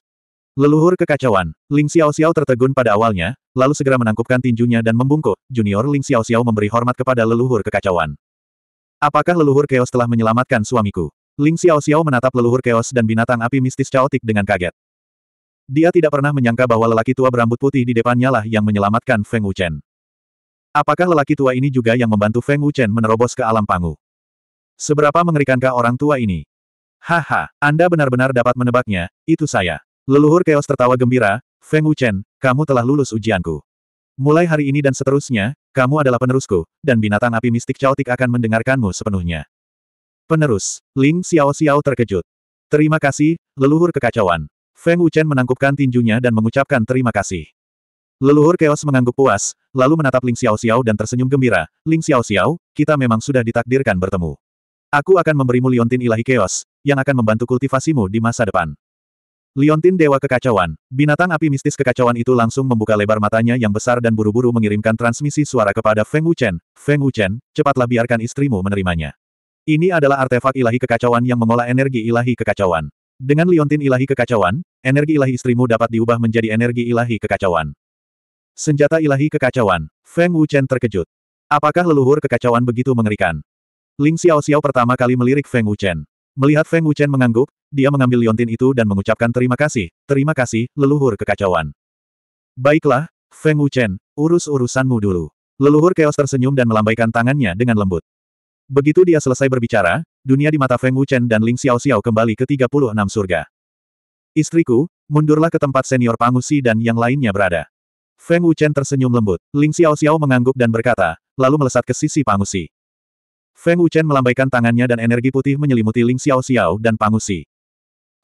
Leluhur kekacauan, Ling Xiao Xiao tertegun pada awalnya, lalu segera menangkupkan tinjunya dan membungkuk. Junior Ling Xiao Xiao memberi hormat kepada leluhur kekacauan. Apakah leluhur chaos telah menyelamatkan suamiku? Ling Xiao Xiao menatap leluhur keos dan binatang api mistis caotik dengan kaget. Dia tidak pernah menyangka bahwa lelaki tua berambut putih di depannya lah yang menyelamatkan Feng Wuchen. Apakah lelaki tua ini juga yang membantu Feng Wuchen menerobos ke alam pangu? Seberapa mengerikankah orang tua ini? Haha, Anda benar-benar dapat menebaknya, itu saya. Leluhur keos tertawa gembira, Feng Wuchen, kamu telah lulus ujianku. Mulai hari ini dan seterusnya, kamu adalah penerusku, dan binatang api mistik caotik akan mendengarkanmu sepenuhnya. Penerus, Ling Xiao Xiao terkejut. Terima kasih, leluhur kekacauan. Feng Wuchen menangkupkan tinjunya dan mengucapkan terima kasih. Leluhur keos mengangguk puas, lalu menatap Ling Xiao Xiao dan tersenyum gembira. Ling Xiao Xiao, kita memang sudah ditakdirkan bertemu. Aku akan memberimu liontin ilahi keos, yang akan membantu kultivasimu di masa depan. Liontin Dewa Kekacauan, binatang api mistis kekacauan itu langsung membuka lebar matanya yang besar dan buru-buru mengirimkan transmisi suara kepada Feng Wuchen. Feng Wuchen, cepatlah biarkan istrimu menerimanya. Ini adalah artefak ilahi kekacauan yang mengolah energi ilahi kekacauan. Dengan liontin ilahi kekacauan, energi ilahi istrimu dapat diubah menjadi energi ilahi kekacauan. Senjata ilahi kekacauan. Feng Wuchen terkejut. Apakah leluhur kekacauan begitu mengerikan? Ling Xiao Xiao pertama kali melirik Feng Wuchen. Melihat Feng Wuchen mengangguk, dia mengambil liontin itu dan mengucapkan terima kasih, terima kasih, leluhur kekacauan. Baiklah, Feng Wuchen, urus urusanmu dulu. Leluhur Chaos tersenyum dan melambaikan tangannya dengan lembut. Begitu dia selesai berbicara, dunia di mata Feng Wuchen dan Ling Xiao Xiao kembali ke 36 surga. Istriku, mundurlah ke tempat senior Pangusi dan yang lainnya berada. Feng Wuchen tersenyum lembut. Ling Xiao Xiao mengangguk dan berkata, lalu melesat ke sisi Pangusi. Feng Wuchen melambaikan tangannya dan energi putih menyelimuti Ling Xiao Xiao dan Pangusi.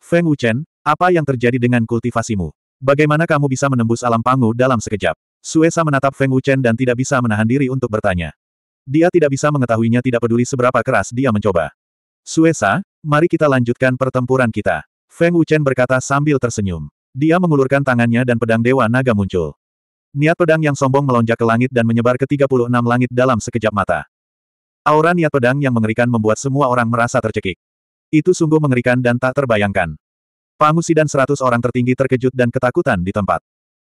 Feng Wuchen, apa yang terjadi dengan kultivasimu? Bagaimana kamu bisa menembus alam pangu dalam sekejap? Suesa menatap Feng Wuchen dan tidak bisa menahan diri untuk bertanya. Dia tidak bisa mengetahuinya tidak peduli seberapa keras dia mencoba. Suesa, mari kita lanjutkan pertempuran kita. Feng Wuchen berkata sambil tersenyum. Dia mengulurkan tangannya dan pedang Dewa Naga muncul. Niat pedang yang sombong melonjak ke langit dan menyebar ke 36 langit dalam sekejap mata. Aura niat pedang yang mengerikan membuat semua orang merasa tercekik. Itu sungguh mengerikan dan tak terbayangkan. Pangusi dan seratus orang tertinggi terkejut dan ketakutan di tempat.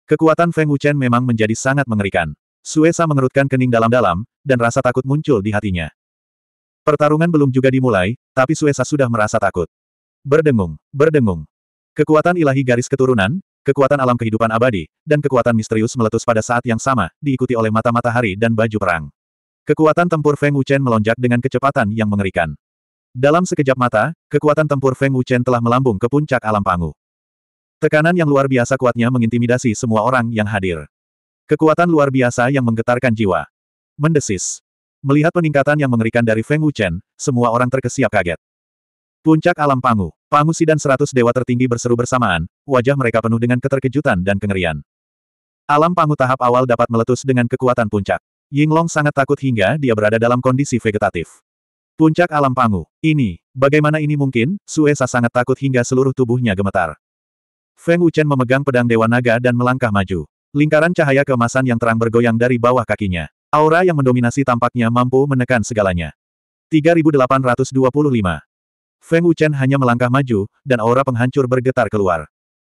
Kekuatan Feng Wuchen memang menjadi sangat mengerikan. Suesa mengerutkan kening dalam-dalam, dan rasa takut muncul di hatinya. Pertarungan belum juga dimulai, tapi Suesa sudah merasa takut. Berdengung, berdengung. Kekuatan ilahi garis keturunan, kekuatan alam kehidupan abadi, dan kekuatan misterius meletus pada saat yang sama, diikuti oleh mata matahari dan baju perang. Kekuatan tempur Feng Wuchen melonjak dengan kecepatan yang mengerikan. Dalam sekejap mata, kekuatan tempur Feng Wuchen telah melambung ke puncak alam pangu. Tekanan yang luar biasa kuatnya mengintimidasi semua orang yang hadir. Kekuatan luar biasa yang menggetarkan jiwa. Mendesis. Melihat peningkatan yang mengerikan dari Feng Wuchen, semua orang terkesiap kaget. Puncak alam Pangu. Pangu Sidan seratus dewa tertinggi berseru bersamaan, wajah mereka penuh dengan keterkejutan dan kengerian. Alam Pangu tahap awal dapat meletus dengan kekuatan puncak. Ying Long sangat takut hingga dia berada dalam kondisi vegetatif. Puncak alam Pangu. Ini, bagaimana ini mungkin? Suesa sangat takut hingga seluruh tubuhnya gemetar. Feng Wuchen memegang pedang Dewa Naga dan melangkah maju. Lingkaran cahaya kemasan yang terang bergoyang dari bawah kakinya. Aura yang mendominasi tampaknya mampu menekan segalanya. 3825 Feng Wuchen hanya melangkah maju, dan aura penghancur bergetar keluar.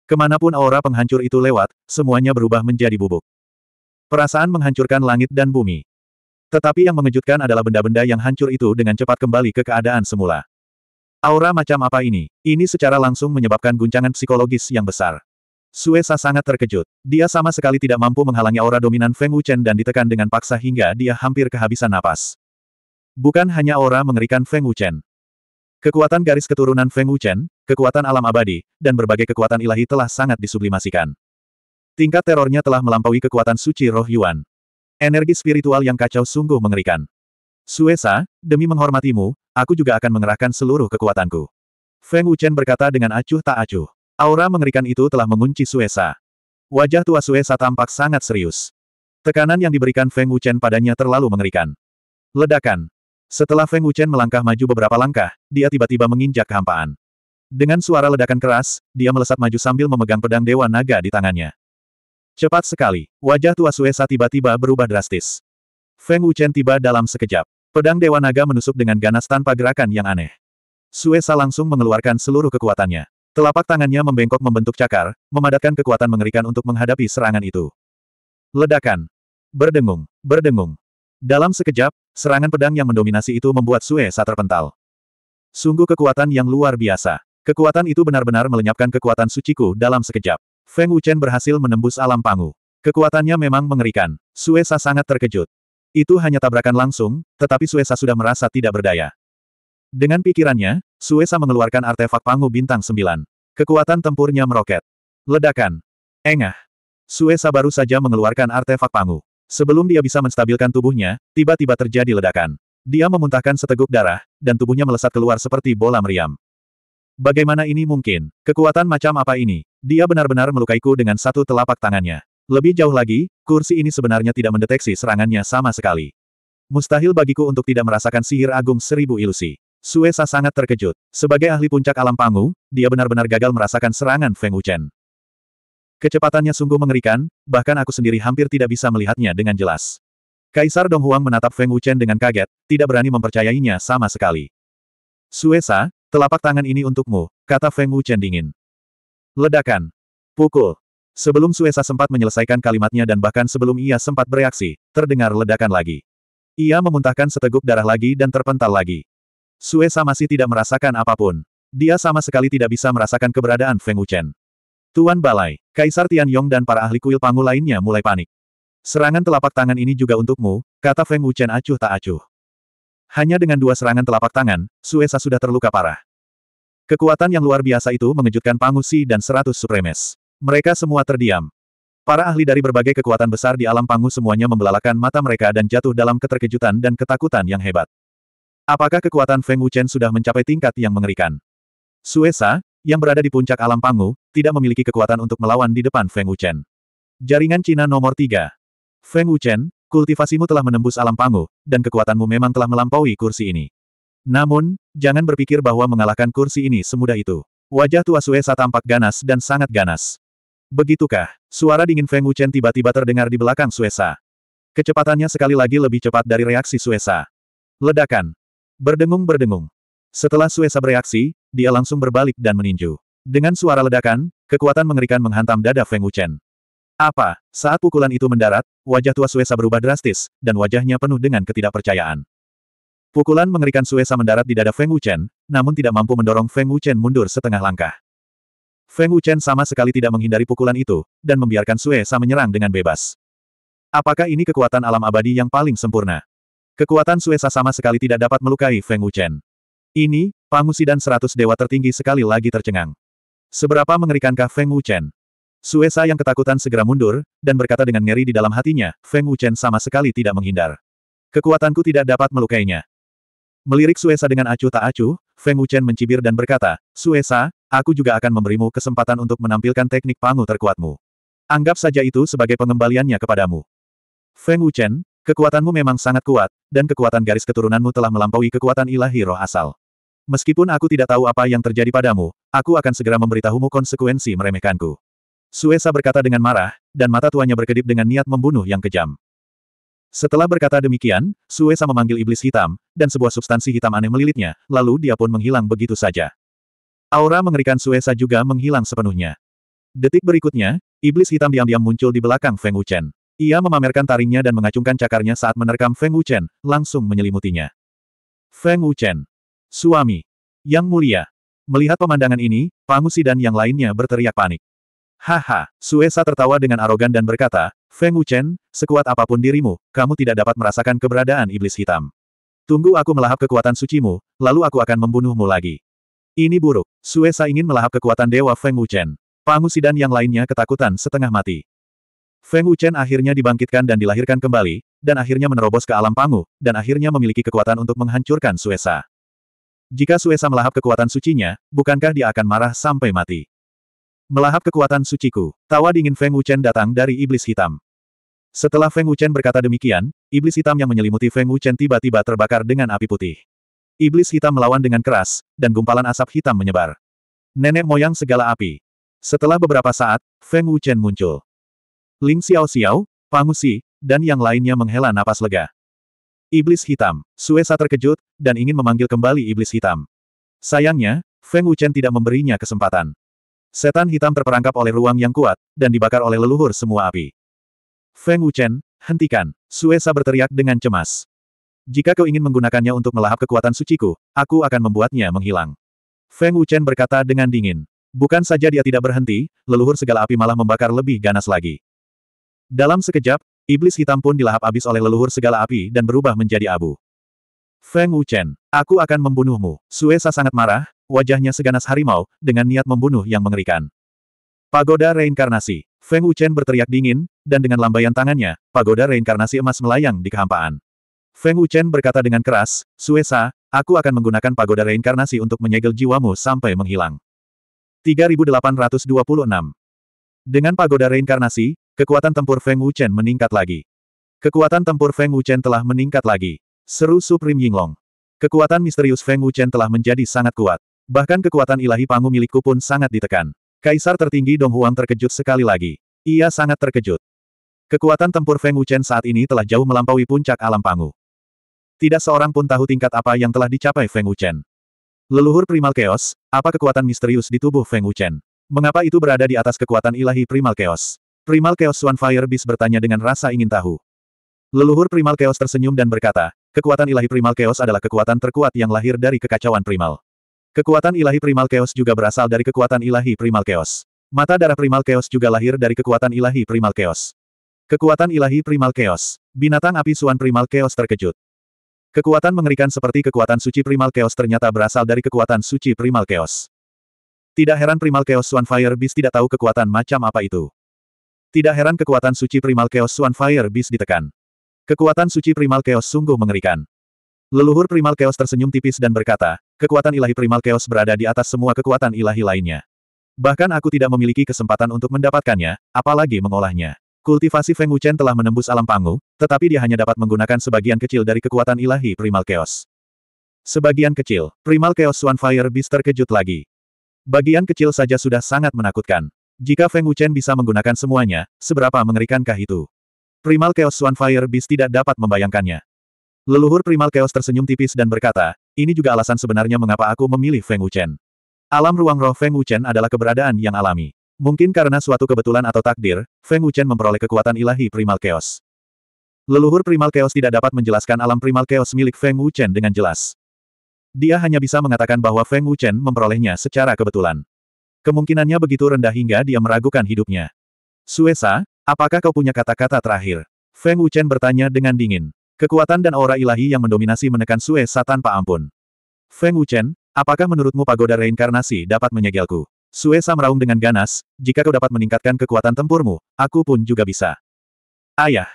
Kemanapun aura penghancur itu lewat, semuanya berubah menjadi bubuk. Perasaan menghancurkan langit dan bumi. Tetapi yang mengejutkan adalah benda-benda yang hancur itu dengan cepat kembali ke keadaan semula. Aura macam apa ini? Ini secara langsung menyebabkan guncangan psikologis yang besar. Suesa sangat terkejut. Dia sama sekali tidak mampu menghalangi aura dominan Feng Wuchen dan ditekan dengan paksa hingga dia hampir kehabisan napas. Bukan hanya aura mengerikan Feng Wuchen. Kekuatan garis keturunan Feng Wuchen, kekuatan alam abadi, dan berbagai kekuatan ilahi telah sangat disublimasikan. Tingkat terornya telah melampaui kekuatan suci roh Yuan. Energi spiritual yang kacau sungguh mengerikan. Suesa, demi menghormatimu, aku juga akan mengerahkan seluruh kekuatanku. Feng Wuchen berkata dengan acuh tak acuh. Aura mengerikan itu telah mengunci Suesa. Wajah tua Suesa tampak sangat serius. Tekanan yang diberikan Feng Wuchen padanya terlalu mengerikan. Ledakan. Setelah Feng Wuchen melangkah maju beberapa langkah, dia tiba-tiba menginjak kehampaan. Dengan suara ledakan keras, dia melesat maju sambil memegang pedang Dewa Naga di tangannya. Cepat sekali, wajah tua Suesa tiba-tiba berubah drastis. Feng Wuchen tiba dalam sekejap. Pedang Dewa Naga menusuk dengan ganas tanpa gerakan yang aneh. Suesa langsung mengeluarkan seluruh kekuatannya. Telapak tangannya membengkok membentuk cakar, memadatkan kekuatan mengerikan untuk menghadapi serangan itu. Ledakan. Berdengung, berdengung. Dalam sekejap, serangan pedang yang mendominasi itu membuat Suesa terpental. Sungguh kekuatan yang luar biasa. Kekuatan itu benar-benar melenyapkan kekuatan suciku dalam sekejap. Feng Wuchen berhasil menembus alam pangu. Kekuatannya memang mengerikan. Suesa sangat terkejut. Itu hanya tabrakan langsung, tetapi Suesa sudah merasa tidak berdaya. Dengan pikirannya, Suesa mengeluarkan artefak pangu bintang sembilan. Kekuatan tempurnya meroket. Ledakan. Engah. Suesa baru saja mengeluarkan artefak pangu. Sebelum dia bisa menstabilkan tubuhnya, tiba-tiba terjadi ledakan. Dia memuntahkan seteguk darah, dan tubuhnya melesat keluar seperti bola meriam. Bagaimana ini mungkin? Kekuatan macam apa ini? Dia benar-benar melukaiku dengan satu telapak tangannya. Lebih jauh lagi, kursi ini sebenarnya tidak mendeteksi serangannya sama sekali. Mustahil bagiku untuk tidak merasakan sihir agung seribu ilusi. Suesa sangat terkejut. Sebagai ahli puncak alam Pangu, dia benar-benar gagal merasakan serangan Feng Wuchen. Kecepatannya sungguh mengerikan, bahkan aku sendiri hampir tidak bisa melihatnya dengan jelas. Kaisar Donghuang menatap Feng Wuchen dengan kaget, tidak berani mempercayainya sama sekali. Suesa, telapak tangan ini untukmu, kata Feng Wuchen dingin. Ledakan. Pukul. Sebelum Suesa sempat menyelesaikan kalimatnya dan bahkan sebelum ia sempat bereaksi, terdengar ledakan lagi. Ia memuntahkan seteguk darah lagi dan terpental lagi sama masih tidak merasakan apapun. Dia sama sekali tidak bisa merasakan keberadaan Feng Wuchen. Tuan Balai, Kaisar Tianyong dan para ahli kuil Pangu lainnya mulai panik. Serangan telapak tangan ini juga untukmu, kata Feng Wuchen acuh tak acuh. Hanya dengan dua serangan telapak tangan, Suesa sudah terluka parah. Kekuatan yang luar biasa itu mengejutkan Pangusi dan seratus supremes. Mereka semua terdiam. Para ahli dari berbagai kekuatan besar di alam Pangu semuanya membelalakan mata mereka dan jatuh dalam keterkejutan dan ketakutan yang hebat. Apakah kekuatan Feng Wuchen sudah mencapai tingkat yang mengerikan? Suesa, yang berada di puncak alam Pangu, tidak memiliki kekuatan untuk melawan di depan Feng Wuchen. Jaringan Cina nomor 3. Feng Wuchen, kultivasimu telah menembus alam Pangu, dan kekuatanmu memang telah melampaui kursi ini. Namun, jangan berpikir bahwa mengalahkan kursi ini semudah itu. Wajah tua Suesa tampak ganas dan sangat ganas. Begitukah? Suara dingin Feng Wuchen tiba-tiba terdengar di belakang Suesa. Kecepatannya sekali lagi lebih cepat dari reaksi Suesa. Ledakan. Berdengung-berdengung. Setelah Suesa bereaksi, dia langsung berbalik dan meninju. Dengan suara ledakan, kekuatan mengerikan menghantam dada Feng Wuchen. Apa? Saat pukulan itu mendarat, wajah tua Suesa berubah drastis, dan wajahnya penuh dengan ketidakpercayaan. Pukulan mengerikan Suesa mendarat di dada Feng Wuchen, namun tidak mampu mendorong Feng Wuchen mundur setengah langkah. Feng Wuchen sama sekali tidak menghindari pukulan itu, dan membiarkan Suesa menyerang dengan bebas. Apakah ini kekuatan alam abadi yang paling sempurna? Kekuatan Suesa sama sekali tidak dapat melukai Feng Wuchen. Ini, Pangusi dan seratus dewa tertinggi sekali lagi tercengang. Seberapa mengerikankah Feng Wuchen? Suesa yang ketakutan segera mundur, dan berkata dengan ngeri di dalam hatinya, Feng Wuchen sama sekali tidak menghindar. Kekuatanku tidak dapat melukainya. Melirik Suesa dengan acuh tak acuh, Feng Wuchen mencibir dan berkata, Suesa, aku juga akan memberimu kesempatan untuk menampilkan teknik pangu terkuatmu. Anggap saja itu sebagai pengembaliannya kepadamu. Feng Wuchen, Kekuatanmu memang sangat kuat, dan kekuatan garis keturunanmu telah melampaui kekuatan ilahi roh asal. Meskipun aku tidak tahu apa yang terjadi padamu, aku akan segera memberitahumu konsekuensi meremehkanku. Suesa berkata dengan marah, dan mata tuanya berkedip dengan niat membunuh yang kejam. Setelah berkata demikian, Suesa memanggil iblis hitam, dan sebuah substansi hitam aneh melilitnya, lalu dia pun menghilang begitu saja. Aura mengerikan Suesa juga menghilang sepenuhnya. Detik berikutnya, iblis hitam diam-diam muncul di belakang Feng Wuchen. Ia memamerkan taringnya dan mengacungkan cakarnya saat menerkam Feng Wuchen, langsung menyelimutinya. Feng Wuchen. Suami. Yang mulia. Melihat pemandangan ini, Pangusi dan yang lainnya berteriak panik. Haha, Suesa tertawa dengan arogan dan berkata, Feng Wuchen, sekuat apapun dirimu, kamu tidak dapat merasakan keberadaan iblis hitam. Tunggu aku melahap kekuatan sucimu, lalu aku akan membunuhmu lagi. Ini buruk. Suesa ingin melahap kekuatan Dewa Feng Wuchen. Pangusi dan yang lainnya ketakutan setengah mati. Feng Wuchen akhirnya dibangkitkan dan dilahirkan kembali, dan akhirnya menerobos ke alam pangu, dan akhirnya memiliki kekuatan untuk menghancurkan Suesa. Jika Suesa melahap kekuatan sucinya, bukankah dia akan marah sampai mati? Melahap kekuatan suciku, tawa dingin Feng Wuchen datang dari iblis hitam. Setelah Feng Wuchen berkata demikian, iblis hitam yang menyelimuti Feng Wuchen tiba-tiba terbakar dengan api putih. Iblis hitam melawan dengan keras, dan gumpalan asap hitam menyebar. Nenek moyang segala api. Setelah beberapa saat, Feng Wuchen muncul. Ling Xiao Xiao, Pangusi, dan yang lainnya menghela napas lega. Iblis hitam, Suesa terkejut, dan ingin memanggil kembali iblis hitam. Sayangnya, Feng Wuchen tidak memberinya kesempatan. Setan hitam terperangkap oleh ruang yang kuat, dan dibakar oleh leluhur semua api. Feng Wuchen, hentikan, Suesa berteriak dengan cemas. Jika kau ingin menggunakannya untuk melahap kekuatan suciku, aku akan membuatnya menghilang. Feng Wuchen berkata dengan dingin. Bukan saja dia tidak berhenti, leluhur segala api malah membakar lebih ganas lagi. Dalam sekejap, iblis hitam pun dilahap habis oleh leluhur segala api dan berubah menjadi abu. Feng Wuchen, aku akan membunuhmu. Suesa sangat marah, wajahnya seganas harimau, dengan niat membunuh yang mengerikan. Pagoda Reinkarnasi. Feng Wuchen berteriak dingin, dan dengan lambaian tangannya, pagoda reinkarnasi emas melayang di kehampaan. Feng Wuchen berkata dengan keras, Suesa, aku akan menggunakan pagoda reinkarnasi untuk menyegel jiwamu sampai menghilang. 3826 Dengan pagoda reinkarnasi, Kekuatan tempur Feng Wuchen meningkat lagi. Kekuatan tempur Feng Wuchen telah meningkat lagi. Seru Supreme Yinglong. Kekuatan misterius Feng Wuchen telah menjadi sangat kuat. Bahkan kekuatan ilahi pangu milikku pun sangat ditekan. Kaisar tertinggi Dong Huang terkejut sekali lagi. Ia sangat terkejut. Kekuatan tempur Feng Wuchen saat ini telah jauh melampaui puncak alam pangu. Tidak seorang pun tahu tingkat apa yang telah dicapai Feng Wuchen. Leluhur Primal Chaos, apa kekuatan misterius di tubuh Feng Wuchen? Mengapa itu berada di atas kekuatan ilahi Primal Chaos? Primal Chaos Swanfire Beast bertanya dengan rasa ingin tahu. Leluhur Primal Chaos tersenyum dan berkata, kekuatan ilahi Primal Chaos adalah kekuatan terkuat yang lahir dari kekacauan Primal. Kekuatan ilahi Primal Chaos juga berasal dari kekuatan ilahi Primal Chaos. Mata darah Primal Chaos juga lahir dari kekuatan ilahi Primal Chaos. Kekuatan ilahi Primal Chaos. Binatang api Swan Primal Chaos terkejut. Kekuatan mengerikan seperti kekuatan suci Primal Chaos ternyata berasal dari kekuatan suci Primal Chaos. Tidak heran Primal Chaos Swanfire Beast tidak tahu kekuatan macam apa itu. Tidak heran kekuatan suci primal Chaos Swan Fire Beast ditekan. Kekuatan suci primal Chaos sungguh mengerikan. Leluhur primal Chaos tersenyum tipis dan berkata, kekuatan ilahi primal Chaos berada di atas semua kekuatan ilahi lainnya. Bahkan aku tidak memiliki kesempatan untuk mendapatkannya, apalagi mengolahnya. Kultivasi Feng Wuchen telah menembus alam pangu, tetapi dia hanya dapat menggunakan sebagian kecil dari kekuatan ilahi primal Chaos. Sebagian kecil, primal Chaos Swan Fire Beast terkejut lagi. Bagian kecil saja sudah sangat menakutkan. Jika Feng Wuchen bisa menggunakan semuanya, seberapa mengerikankah itu? Primal Chaos Swanfire Beast tidak dapat membayangkannya. Leluhur Primal Chaos tersenyum tipis dan berkata, ini juga alasan sebenarnya mengapa aku memilih Feng Wuchen. Alam ruang roh Feng Wuchen adalah keberadaan yang alami. Mungkin karena suatu kebetulan atau takdir, Feng Wuchen memperoleh kekuatan ilahi Primal Chaos. Leluhur Primal Chaos tidak dapat menjelaskan alam Primal Chaos milik Feng Wuchen dengan jelas. Dia hanya bisa mengatakan bahwa Feng Wuchen memperolehnya secara kebetulan. Kemungkinannya begitu rendah hingga dia meragukan hidupnya. Suesa, apakah kau punya kata-kata terakhir? Feng Wuchen bertanya dengan dingin. Kekuatan dan aura ilahi yang mendominasi menekan Suesa tanpa ampun. Feng Wuchen, apakah menurutmu pagoda reinkarnasi dapat menyegelku? Suesa meraung dengan ganas, jika kau dapat meningkatkan kekuatan tempurmu, aku pun juga bisa. Ayah.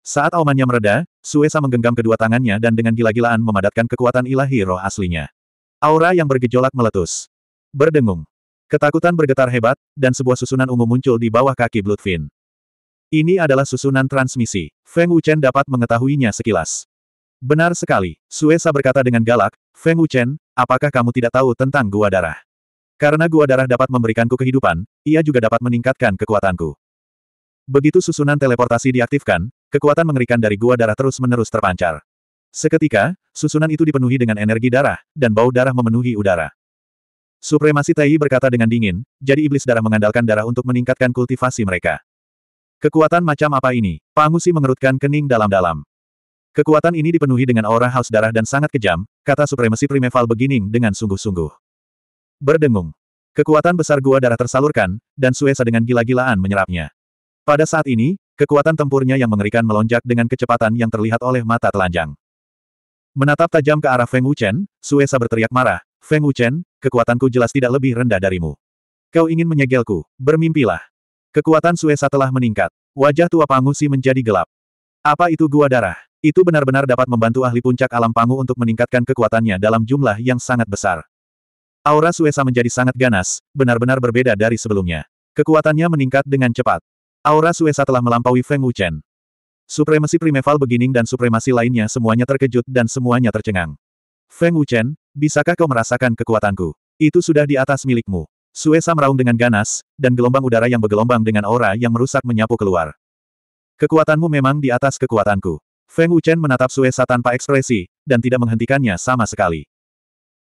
Saat aumannya mereda, Suesa menggenggam kedua tangannya dan dengan gila-gilaan memadatkan kekuatan ilahi roh aslinya. Aura yang bergejolak meletus. Berdengung. Ketakutan bergetar hebat, dan sebuah susunan ungu muncul di bawah kaki Bloodfin. Ini adalah susunan transmisi. Feng Wuchen dapat mengetahuinya sekilas. Benar sekali, Suesa berkata dengan galak, Feng Wuchen, apakah kamu tidak tahu tentang gua darah? Karena gua darah dapat memberikanku kehidupan, ia juga dapat meningkatkan kekuatanku. Begitu susunan teleportasi diaktifkan, kekuatan mengerikan dari gua darah terus-menerus terpancar. Seketika, susunan itu dipenuhi dengan energi darah, dan bau darah memenuhi udara. Supremasi Tai berkata dengan dingin, jadi iblis darah mengandalkan darah untuk meningkatkan kultivasi mereka. Kekuatan macam apa ini? Pangusi mengerutkan kening dalam-dalam. Kekuatan ini dipenuhi dengan aura haus darah dan sangat kejam, kata supremasi primeval beginning dengan sungguh-sungguh. Berdengung. Kekuatan besar gua darah tersalurkan, dan Suesa dengan gila-gilaan menyerapnya. Pada saat ini, kekuatan tempurnya yang mengerikan melonjak dengan kecepatan yang terlihat oleh mata telanjang. Menatap tajam ke arah Feng Wuchen, Suesa berteriak marah, Feng Wuchen, kekuatanku jelas tidak lebih rendah darimu. Kau ingin menyegelku, bermimpilah. Kekuatan Suesa telah meningkat, wajah tua Pangusi menjadi gelap. Apa itu gua darah? Itu benar-benar dapat membantu ahli puncak alam Pangu untuk meningkatkan kekuatannya dalam jumlah yang sangat besar. Aura Suesa menjadi sangat ganas, benar-benar berbeda dari sebelumnya. Kekuatannya meningkat dengan cepat. Aura Suesa telah melampaui Feng Wuchen. Supremasi primeval beginning dan supremasi lainnya semuanya terkejut dan semuanya tercengang. Feng Wuchen, Bisakah kau merasakan kekuatanku? Itu sudah di atas milikmu. Suesa meraung dengan ganas, dan gelombang udara yang bergelombang dengan aura yang merusak menyapu keluar. Kekuatanmu memang di atas kekuatanku. Feng Wuchen menatap Suesa tanpa ekspresi, dan tidak menghentikannya sama sekali.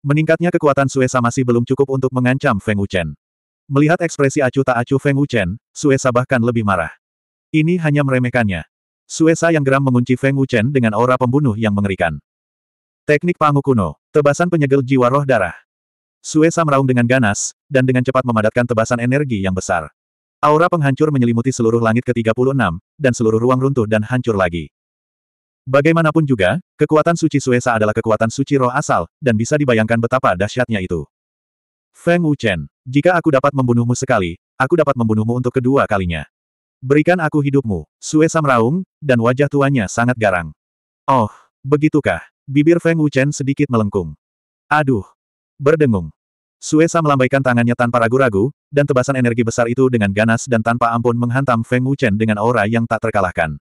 Meningkatnya kekuatan Suesa masih belum cukup untuk mengancam Feng Wuchen. Melihat ekspresi acuh tak acuh Feng Wuchen, Suesa bahkan lebih marah. Ini hanya meremehkannya. Suesa yang geram mengunci Feng Wuchen dengan aura pembunuh yang mengerikan. Teknik Pangu Kuno. Tebasan penyegel jiwa roh darah. Suesa meraung dengan ganas, dan dengan cepat memadatkan tebasan energi yang besar. Aura penghancur menyelimuti seluruh langit ke-36, dan seluruh ruang runtuh dan hancur lagi. Bagaimanapun juga, kekuatan suci Suesa adalah kekuatan suci roh asal, dan bisa dibayangkan betapa dahsyatnya itu. Feng Wuchen, jika aku dapat membunuhmu sekali, aku dapat membunuhmu untuk kedua kalinya. Berikan aku hidupmu, Suesa meraung, dan wajah tuanya sangat garang. Oh, begitukah? Bibir Feng Wuchen sedikit melengkung. Aduh! Berdengung. Suesa melambaikan tangannya tanpa ragu-ragu, dan tebasan energi besar itu dengan ganas dan tanpa ampun menghantam Feng Wuchen dengan aura yang tak terkalahkan.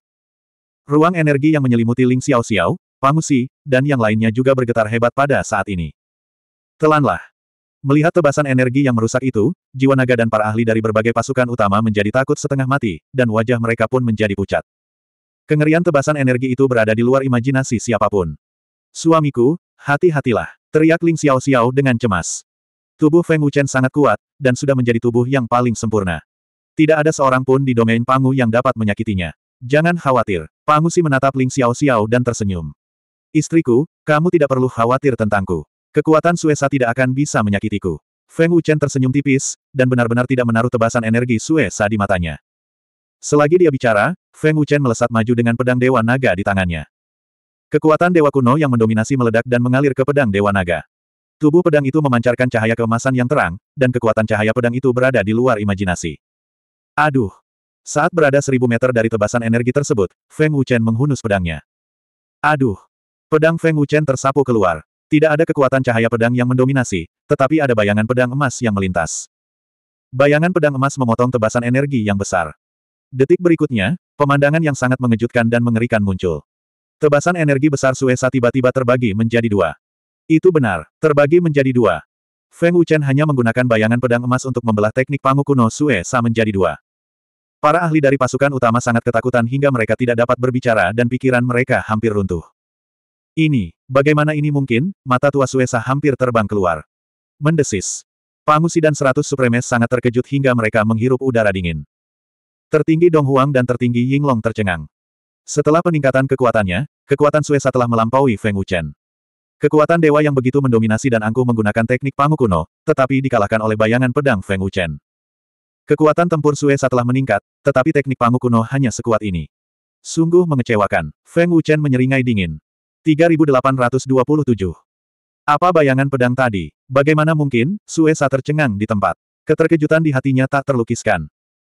Ruang energi yang menyelimuti Ling Xiao Xiao, Pangusi, dan yang lainnya juga bergetar hebat pada saat ini. Telanlah. Melihat tebasan energi yang merusak itu, jiwa naga dan para ahli dari berbagai pasukan utama menjadi takut setengah mati, dan wajah mereka pun menjadi pucat. Kengerian tebasan energi itu berada di luar imajinasi siapapun. Suamiku, hati-hatilah. Teriak Ling Xiao Xiao dengan cemas. Tubuh Feng Wuchen sangat kuat, dan sudah menjadi tubuh yang paling sempurna. Tidak ada seorang pun di domain Pangu yang dapat menyakitinya. Jangan khawatir. Pangu Si menatap Ling Xiao Xiao dan tersenyum. Istriku, kamu tidak perlu khawatir tentangku. Kekuatan Suesa tidak akan bisa menyakitiku. Feng Wuchen tersenyum tipis, dan benar-benar tidak menaruh tebasan energi Suesa di matanya. Selagi dia bicara, Feng Wuchen melesat maju dengan pedang Dewa Naga di tangannya. Kekuatan dewa kuno yang mendominasi meledak dan mengalir ke pedang dewa naga. Tubuh pedang itu memancarkan cahaya keemasan yang terang, dan kekuatan cahaya pedang itu berada di luar imajinasi. Aduh! Saat berada seribu meter dari tebasan energi tersebut, Feng Wuchen menghunus pedangnya. Aduh! Pedang Feng Wuchen tersapu keluar. Tidak ada kekuatan cahaya pedang yang mendominasi, tetapi ada bayangan pedang emas yang melintas. Bayangan pedang emas memotong tebasan energi yang besar. Detik berikutnya, pemandangan yang sangat mengejutkan dan mengerikan muncul. Tebasan energi besar Suesa tiba-tiba terbagi menjadi dua. Itu benar, terbagi menjadi dua. Feng Wuchen hanya menggunakan bayangan pedang emas untuk membelah teknik pangu kuno Suesa menjadi dua. Para ahli dari pasukan utama sangat ketakutan hingga mereka tidak dapat berbicara dan pikiran mereka hampir runtuh. Ini, bagaimana ini mungkin? Mata tua Suesa hampir terbang keluar. Mendesis. Pangusi dan seratus supremes sangat terkejut hingga mereka menghirup udara dingin. Tertinggi Dong Huang dan tertinggi Ying Long tercengang. Setelah peningkatan kekuatannya, kekuatan Suesa telah melampaui Feng Wuchen. Kekuatan dewa yang begitu mendominasi dan angkuh menggunakan teknik pangu kuno, tetapi dikalahkan oleh bayangan pedang Feng Wuchen. Kekuatan tempur Suesa telah meningkat, tetapi teknik pangu kuno hanya sekuat ini. Sungguh mengecewakan. Feng Wuchen menyeringai dingin. 3827. Apa bayangan pedang tadi? Bagaimana mungkin, Suesa tercengang di tempat. Keterkejutan di hatinya tak terlukiskan.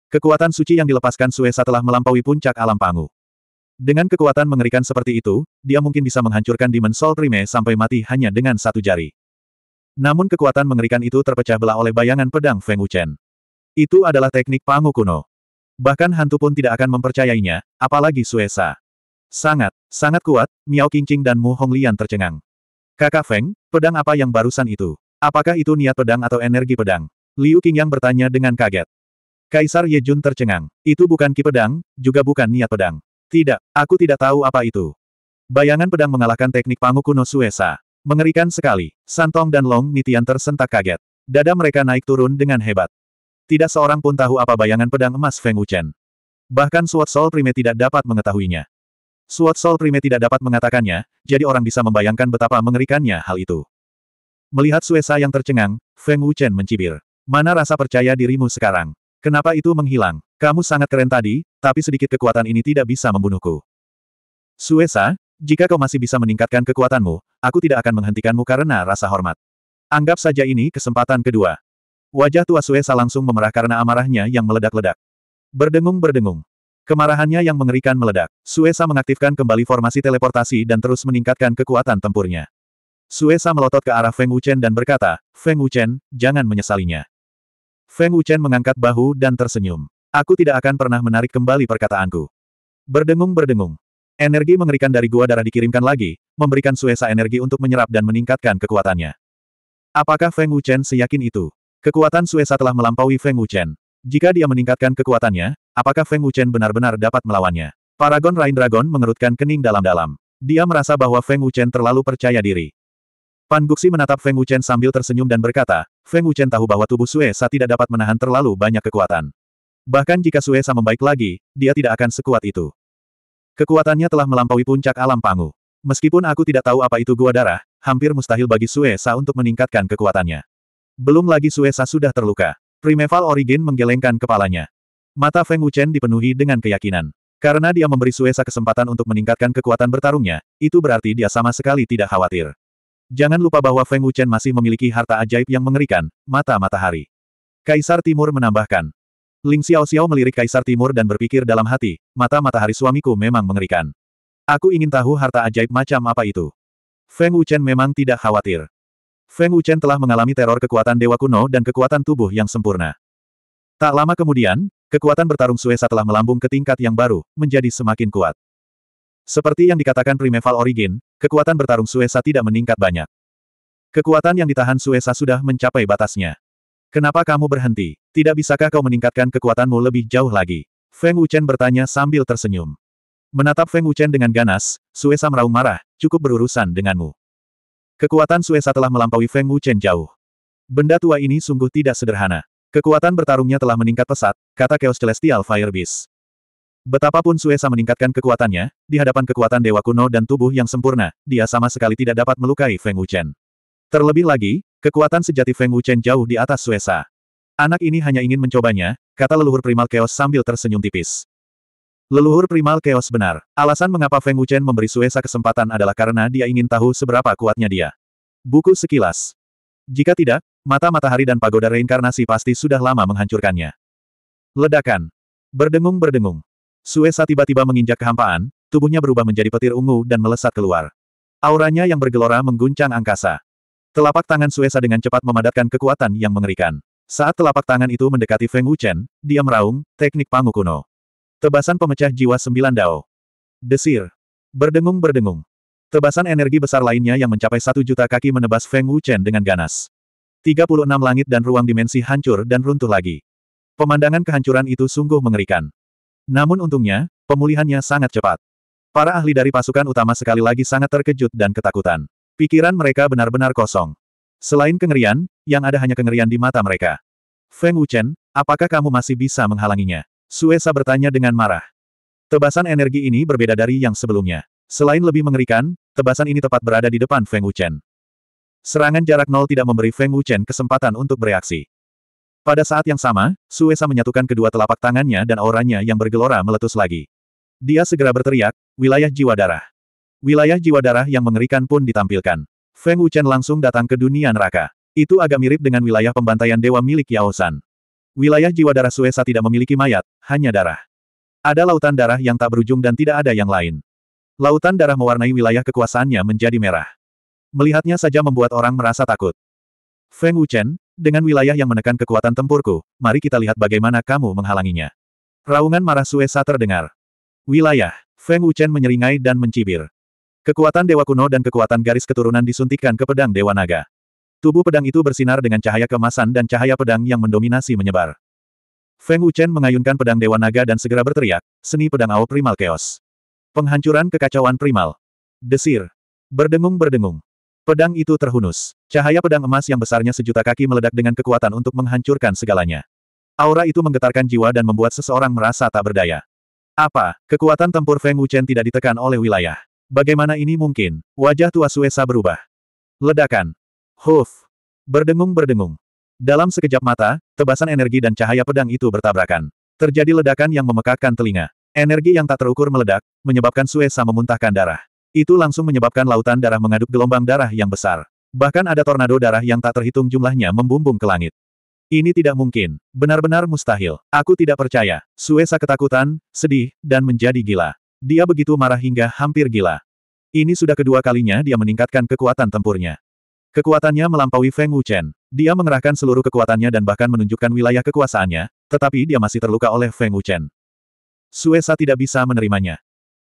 Kekuatan suci yang dilepaskan Suesa telah melampaui puncak alam panggung. Dengan kekuatan mengerikan seperti itu, dia mungkin bisa menghancurkan Demon Soul Prime sampai mati hanya dengan satu jari. Namun kekuatan mengerikan itu terpecah belah oleh bayangan pedang Feng Wuchen. Itu adalah teknik Pangu kuno. Bahkan hantu pun tidak akan mempercayainya, apalagi Suesa. Sangat, sangat kuat, Miao Qingqing dan Mu Honglian tercengang. Kakak Feng, pedang apa yang barusan itu? Apakah itu niat pedang atau energi pedang? Liu King yang bertanya dengan kaget. Kaisar Ye Jun tercengang. Itu bukan ki pedang, juga bukan niat pedang. Tidak, aku tidak tahu apa itu. Bayangan pedang mengalahkan teknik pangu kuno Suesa. Mengerikan sekali. Santong dan Long Nitian tersentak kaget. Dada mereka naik turun dengan hebat. Tidak seorang pun tahu apa bayangan pedang emas Feng Wuchen. Bahkan Sword Soul Prime tidak dapat mengetahuinya. Sword Soul Prime tidak dapat mengatakannya, jadi orang bisa membayangkan betapa mengerikannya hal itu. Melihat Suesa yang tercengang, Feng Wuchen mencibir. Mana rasa percaya dirimu sekarang? Kenapa itu menghilang? Kamu sangat keren tadi, tapi sedikit kekuatan ini tidak bisa membunuhku. Suesa, jika kau masih bisa meningkatkan kekuatanmu, aku tidak akan menghentikanmu karena rasa hormat. Anggap saja ini kesempatan kedua. Wajah tua Suesa langsung memerah karena amarahnya yang meledak-ledak. Berdengung-berdengung. Kemarahannya yang mengerikan meledak. Suesa mengaktifkan kembali formasi teleportasi dan terus meningkatkan kekuatan tempurnya. Suesa melotot ke arah Feng Wuchen dan berkata, Feng Wuchen, jangan menyesalinya. Feng Wuchen mengangkat bahu dan tersenyum. Aku tidak akan pernah menarik kembali perkataanku. Berdengung-berdengung. Energi mengerikan dari gua darah dikirimkan lagi, memberikan Suesa energi untuk menyerap dan meningkatkan kekuatannya. Apakah Feng Wuchen seyakin itu? Kekuatan Suesa telah melampaui Feng Wuchen. Jika dia meningkatkan kekuatannya, apakah Feng Wuchen benar-benar dapat melawannya? Paragon Rain Dragon mengerutkan kening dalam-dalam. Dia merasa bahwa Feng Wuchen terlalu percaya diri. Pan Guxi menatap Feng Wuchen sambil tersenyum dan berkata, Feng Wuchen tahu bahwa tubuh Sue tidak dapat menahan terlalu banyak kekuatan. Bahkan jika Sue membaik lagi, dia tidak akan sekuat itu. Kekuatannya telah melampaui puncak alam pangu. Meskipun aku tidak tahu apa itu gua darah, hampir mustahil bagi Sue untuk meningkatkan kekuatannya. Belum lagi Sue sudah terluka. Primeval Origin menggelengkan kepalanya. Mata Feng Wuchen dipenuhi dengan keyakinan. Karena dia memberi Suesa kesempatan untuk meningkatkan kekuatan bertarungnya, itu berarti dia sama sekali tidak khawatir. Jangan lupa bahwa Feng Wuchen masih memiliki harta ajaib yang mengerikan, mata matahari. Kaisar Timur menambahkan. Ling Xiao Xiao melirik Kaisar Timur dan berpikir dalam hati, mata matahari suamiku memang mengerikan. Aku ingin tahu harta ajaib macam apa itu. Feng Wuchen memang tidak khawatir. Feng Wuchen telah mengalami teror kekuatan dewa kuno dan kekuatan tubuh yang sempurna. Tak lama kemudian, kekuatan bertarung Suesa telah melambung ke tingkat yang baru, menjadi semakin kuat. Seperti yang dikatakan Primeval Origin, Kekuatan bertarung Suesa tidak meningkat banyak. Kekuatan yang ditahan Suesa sudah mencapai batasnya. Kenapa kamu berhenti? Tidak bisakah kau meningkatkan kekuatanmu lebih jauh lagi? Feng Wuchen bertanya sambil tersenyum. Menatap Feng Wuchen dengan ganas, Suesa meraung marah, cukup berurusan denganmu. Kekuatan Suesa telah melampaui Feng Wuchen jauh. Benda tua ini sungguh tidak sederhana. Kekuatan bertarungnya telah meningkat pesat, kata Chaos Celestial Fire Beast. Betapapun Suesa meningkatkan kekuatannya, di hadapan kekuatan Dewa Kuno dan tubuh yang sempurna, dia sama sekali tidak dapat melukai Feng Wuchen. Terlebih lagi, kekuatan sejati Feng Wuchen jauh di atas Suesa. Anak ini hanya ingin mencobanya, kata leluhur primal chaos sambil tersenyum tipis. Leluhur primal chaos benar. Alasan mengapa Feng Wuchen memberi Suesa kesempatan adalah karena dia ingin tahu seberapa kuatnya dia. Buku sekilas. Jika tidak, mata matahari dan pagoda reinkarnasi pasti sudah lama menghancurkannya. Ledakan. Berdengung-berdengung. Suesa tiba-tiba menginjak kehampaan, tubuhnya berubah menjadi petir ungu dan melesat keluar. Auranya yang bergelora mengguncang angkasa. Telapak tangan Suesa dengan cepat memadatkan kekuatan yang mengerikan. Saat telapak tangan itu mendekati Feng Wuchen, dia meraung, teknik Pangu kuno. Tebasan pemecah jiwa sembilan dao. Desir. Berdengung-berdengung. Tebasan energi besar lainnya yang mencapai satu juta kaki menebas Feng Wuchen dengan ganas. 36 langit dan ruang dimensi hancur dan runtuh lagi. Pemandangan kehancuran itu sungguh mengerikan. Namun untungnya, pemulihannya sangat cepat. Para ahli dari pasukan utama sekali lagi sangat terkejut dan ketakutan. Pikiran mereka benar-benar kosong. Selain kengerian, yang ada hanya kengerian di mata mereka. Feng Wuchen, apakah kamu masih bisa menghalanginya? Suesa bertanya dengan marah. Tebasan energi ini berbeda dari yang sebelumnya. Selain lebih mengerikan, tebasan ini tepat berada di depan Feng Wuchen. Serangan jarak nol tidak memberi Feng Wuchen kesempatan untuk bereaksi. Pada saat yang sama, Suesa menyatukan kedua telapak tangannya dan auranya yang bergelora meletus lagi. Dia segera berteriak, wilayah jiwa darah. Wilayah jiwa darah yang mengerikan pun ditampilkan. Feng Wuchen langsung datang ke dunia neraka. Itu agak mirip dengan wilayah pembantaian dewa milik Yao San. Wilayah jiwa darah Suesa tidak memiliki mayat, hanya darah. Ada lautan darah yang tak berujung dan tidak ada yang lain. Lautan darah mewarnai wilayah kekuasaannya menjadi merah. Melihatnya saja membuat orang merasa takut. Feng Wuchen, dengan wilayah yang menekan kekuatan tempurku, mari kita lihat bagaimana kamu menghalanginya. Raungan marah Suesa terdengar. Wilayah. Feng Wuchen menyeringai dan mencibir. Kekuatan Dewa Kuno dan kekuatan garis keturunan disuntikkan ke pedang Dewa Naga. Tubuh pedang itu bersinar dengan cahaya kemasan dan cahaya pedang yang mendominasi menyebar. Feng Wuchen mengayunkan pedang Dewa Naga dan segera berteriak, seni pedang Ao Primal Chaos. Penghancuran kekacauan primal. Desir. Berdengung-berdengung. Pedang itu terhunus. Cahaya pedang emas yang besarnya sejuta kaki meledak dengan kekuatan untuk menghancurkan segalanya. Aura itu menggetarkan jiwa dan membuat seseorang merasa tak berdaya. Apa, kekuatan tempur Feng Wuchen tidak ditekan oleh wilayah? Bagaimana ini mungkin? Wajah tua Suesa berubah. Ledakan. Huf. Berdengung-berdengung. Dalam sekejap mata, tebasan energi dan cahaya pedang itu bertabrakan. Terjadi ledakan yang memekakkan telinga. Energi yang tak terukur meledak, menyebabkan Suesa memuntahkan darah. Itu langsung menyebabkan lautan darah mengaduk gelombang darah yang besar. Bahkan ada tornado darah yang tak terhitung jumlahnya membumbung ke langit. Ini tidak mungkin, benar-benar mustahil. Aku tidak percaya. Suesa ketakutan, sedih, dan menjadi gila. Dia begitu marah hingga hampir gila. Ini sudah kedua kalinya dia meningkatkan kekuatan tempurnya. Kekuatannya melampaui Feng Wuchen. Dia mengerahkan seluruh kekuatannya dan bahkan menunjukkan wilayah kekuasaannya, tetapi dia masih terluka oleh Feng Wuchen. Suesa tidak bisa menerimanya.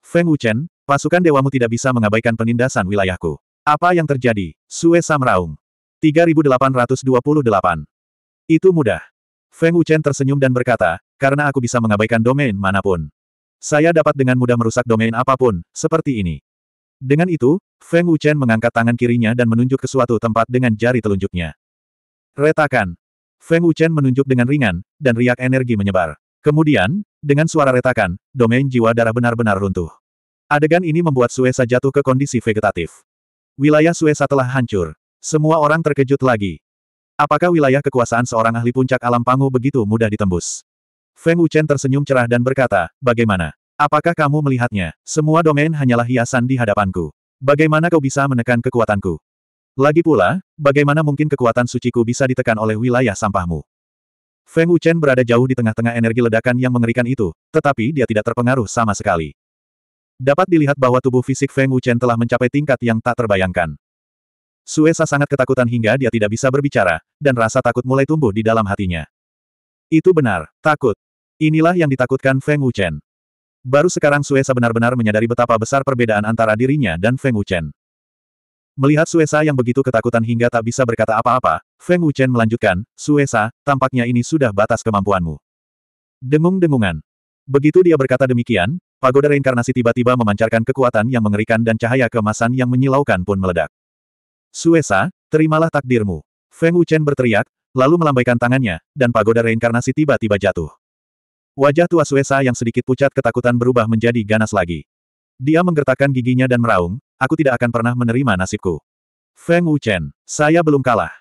Feng Wuchen, Pasukan dewamu tidak bisa mengabaikan penindasan wilayahku. Apa yang terjadi? Sue Samraung. 3828. Itu mudah. Feng Wuchen tersenyum dan berkata, karena aku bisa mengabaikan domain manapun. Saya dapat dengan mudah merusak domain apapun, seperti ini. Dengan itu, Feng Wuchen mengangkat tangan kirinya dan menunjuk ke suatu tempat dengan jari telunjuknya. Retakan. Feng Wuchen menunjuk dengan ringan, dan riak energi menyebar. Kemudian, dengan suara retakan, domain jiwa darah benar-benar runtuh. Adegan ini membuat Suesa jatuh ke kondisi vegetatif. Wilayah Suesa telah hancur. Semua orang terkejut lagi. Apakah wilayah kekuasaan seorang ahli puncak alam Pangu begitu mudah ditembus? Feng Wuchen tersenyum cerah dan berkata, bagaimana? Apakah kamu melihatnya? Semua domain hanyalah hiasan di hadapanku. Bagaimana kau bisa menekan kekuatanku? Lagi pula, bagaimana mungkin kekuatan suciku bisa ditekan oleh wilayah sampahmu? Feng Wuchen berada jauh di tengah-tengah energi ledakan yang mengerikan itu, tetapi dia tidak terpengaruh sama sekali. Dapat dilihat bahwa tubuh fisik Feng Wuchen telah mencapai tingkat yang tak terbayangkan. Suesa sangat ketakutan hingga dia tidak bisa berbicara, dan rasa takut mulai tumbuh di dalam hatinya. Itu benar, takut. Inilah yang ditakutkan Feng Wuchen. Baru sekarang Suesa benar-benar menyadari betapa besar perbedaan antara dirinya dan Feng Wuchen. Melihat Suesa yang begitu ketakutan hingga tak bisa berkata apa-apa, Feng Wuchen melanjutkan, Suesa, tampaknya ini sudah batas kemampuanmu. Dengung-dengungan. Begitu dia berkata demikian, Pagoda reinkarnasi tiba-tiba memancarkan kekuatan yang mengerikan dan cahaya kemasan yang menyilaukan pun meledak. Suesa, terimalah takdirmu. Feng Wuchen berteriak, lalu melambaikan tangannya, dan pagoda reinkarnasi tiba-tiba jatuh. Wajah tua Suesa yang sedikit pucat ketakutan berubah menjadi ganas lagi. Dia menggertakkan giginya dan meraung, aku tidak akan pernah menerima nasibku. Feng Wuchen, saya belum kalah.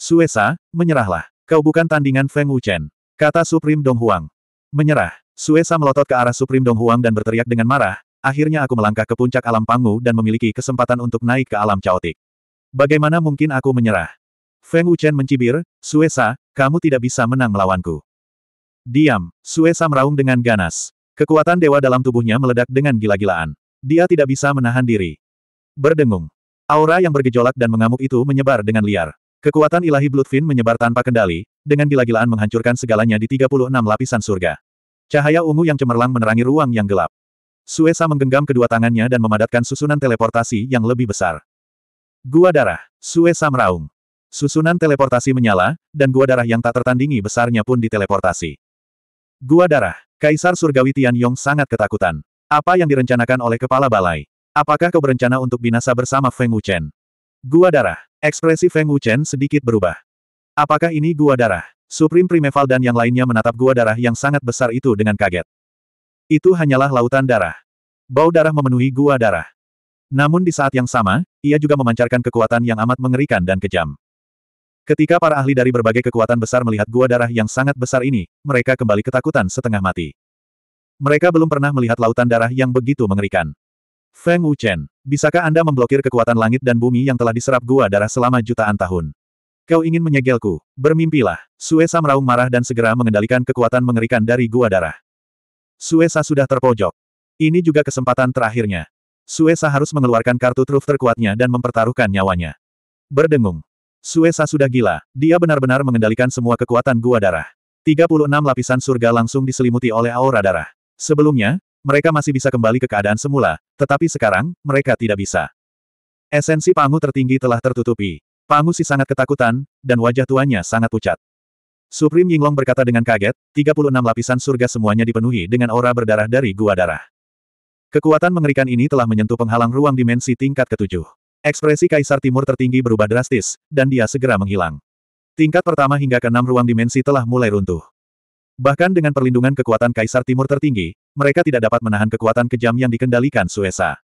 Suesa, menyerahlah. Kau bukan tandingan Feng Wuchen. Kata Supreme Dong Huang. Menyerah. Suesa melotot ke arah Supreme Dong Huang dan berteriak dengan marah, akhirnya aku melangkah ke puncak alam Pangu dan memiliki kesempatan untuk naik ke alam caotik. Bagaimana mungkin aku menyerah? Feng Wuchen mencibir, Suesa, kamu tidak bisa menang melawanku. Diam, Suesa meraung dengan ganas. Kekuatan dewa dalam tubuhnya meledak dengan gila-gilaan. Dia tidak bisa menahan diri. Berdengung. Aura yang bergejolak dan mengamuk itu menyebar dengan liar. Kekuatan ilahi Bloodfin menyebar tanpa kendali, dengan gila-gilaan menghancurkan segalanya di 36 lapisan surga. Cahaya ungu yang cemerlang menerangi ruang yang gelap. Suesa menggenggam kedua tangannya dan memadatkan susunan teleportasi yang lebih besar. Gua darah, Suesa meraung. Susunan teleportasi menyala, dan gua darah yang tak tertandingi besarnya pun diteleportasi. Gua darah, Kaisar Surgawi Tian Yong sangat ketakutan. Apa yang direncanakan oleh kepala balai? Apakah kau berencana untuk binasa bersama Feng Wuchen? Gua darah, ekspresi Feng Wuchen sedikit berubah. Apakah ini gua darah? Supreme Primeval dan yang lainnya menatap gua darah yang sangat besar itu dengan kaget. Itu hanyalah lautan darah. Bau darah memenuhi gua darah. Namun di saat yang sama, ia juga memancarkan kekuatan yang amat mengerikan dan kejam. Ketika para ahli dari berbagai kekuatan besar melihat gua darah yang sangat besar ini, mereka kembali ketakutan setengah mati. Mereka belum pernah melihat lautan darah yang begitu mengerikan. Feng Wuchen, bisakah Anda memblokir kekuatan langit dan bumi yang telah diserap gua darah selama jutaan tahun? Kau ingin menyegelku, bermimpilah. Suesa meraung marah dan segera mengendalikan kekuatan mengerikan dari gua darah. Suesa sudah terpojok. Ini juga kesempatan terakhirnya. Suesa harus mengeluarkan kartu truf terkuatnya dan mempertaruhkan nyawanya. Berdengung. Suesa sudah gila, dia benar-benar mengendalikan semua kekuatan gua darah. 36 lapisan surga langsung diselimuti oleh aura darah. Sebelumnya, mereka masih bisa kembali ke keadaan semula, tetapi sekarang, mereka tidak bisa. Esensi pangu tertinggi telah tertutupi. Pangusi sangat ketakutan, dan wajah tuanya sangat pucat. Supreme Yinglong berkata dengan kaget, 36 lapisan surga semuanya dipenuhi dengan aura berdarah dari gua darah. Kekuatan mengerikan ini telah menyentuh penghalang ruang dimensi tingkat ketujuh. Ekspresi Kaisar Timur tertinggi berubah drastis, dan dia segera menghilang. Tingkat pertama hingga keenam ruang dimensi telah mulai runtuh. Bahkan dengan perlindungan kekuatan Kaisar Timur tertinggi, mereka tidak dapat menahan kekuatan kejam yang dikendalikan Suesa.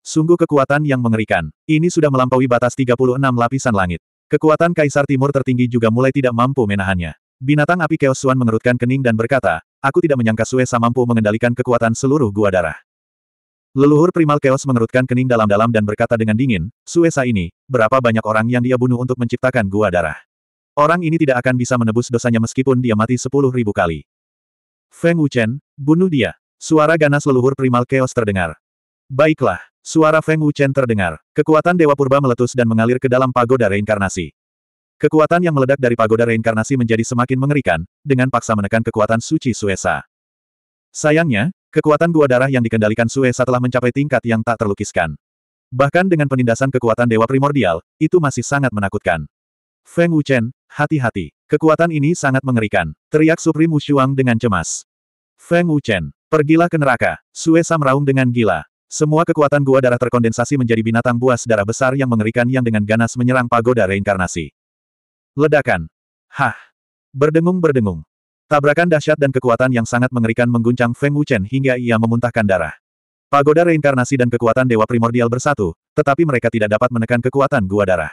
Sungguh kekuatan yang mengerikan. Ini sudah melampaui batas 36 lapisan langit. Kekuatan Kaisar Timur tertinggi juga mulai tidak mampu menahannya. Binatang api Chaos Swan mengerutkan kening dan berkata, aku tidak menyangka Suesa mampu mengendalikan kekuatan seluruh gua darah. Leluhur primal Chaos mengerutkan kening dalam-dalam dan berkata dengan dingin, Suesa ini, berapa banyak orang yang dia bunuh untuk menciptakan gua darah. Orang ini tidak akan bisa menebus dosanya meskipun dia mati sepuluh ribu kali. Feng Wuchen, bunuh dia. Suara ganas leluhur primal Chaos terdengar. Baiklah, suara Feng Wuchen terdengar. Kekuatan Dewa Purba meletus dan mengalir ke dalam pagoda reinkarnasi. Kekuatan yang meledak dari pagoda reinkarnasi menjadi semakin mengerikan, dengan paksa menekan kekuatan suci Suesa. Sayangnya, kekuatan gua darah yang dikendalikan Suesa telah mencapai tingkat yang tak terlukiskan. Bahkan dengan penindasan kekuatan Dewa Primordial, itu masih sangat menakutkan. Feng Wuchen, hati-hati. Kekuatan ini sangat mengerikan. Teriak Supri Mushuang dengan cemas. Feng Wuchen, pergilah ke neraka. Suesa meraung dengan gila. Semua kekuatan gua darah terkondensasi menjadi binatang buas darah besar yang mengerikan yang dengan ganas menyerang pagoda reinkarnasi. Ledakan. Hah. Berdengung-berdengung. Tabrakan dahsyat dan kekuatan yang sangat mengerikan mengguncang Feng Wuchen hingga ia memuntahkan darah. Pagoda reinkarnasi dan kekuatan dewa primordial bersatu, tetapi mereka tidak dapat menekan kekuatan gua darah.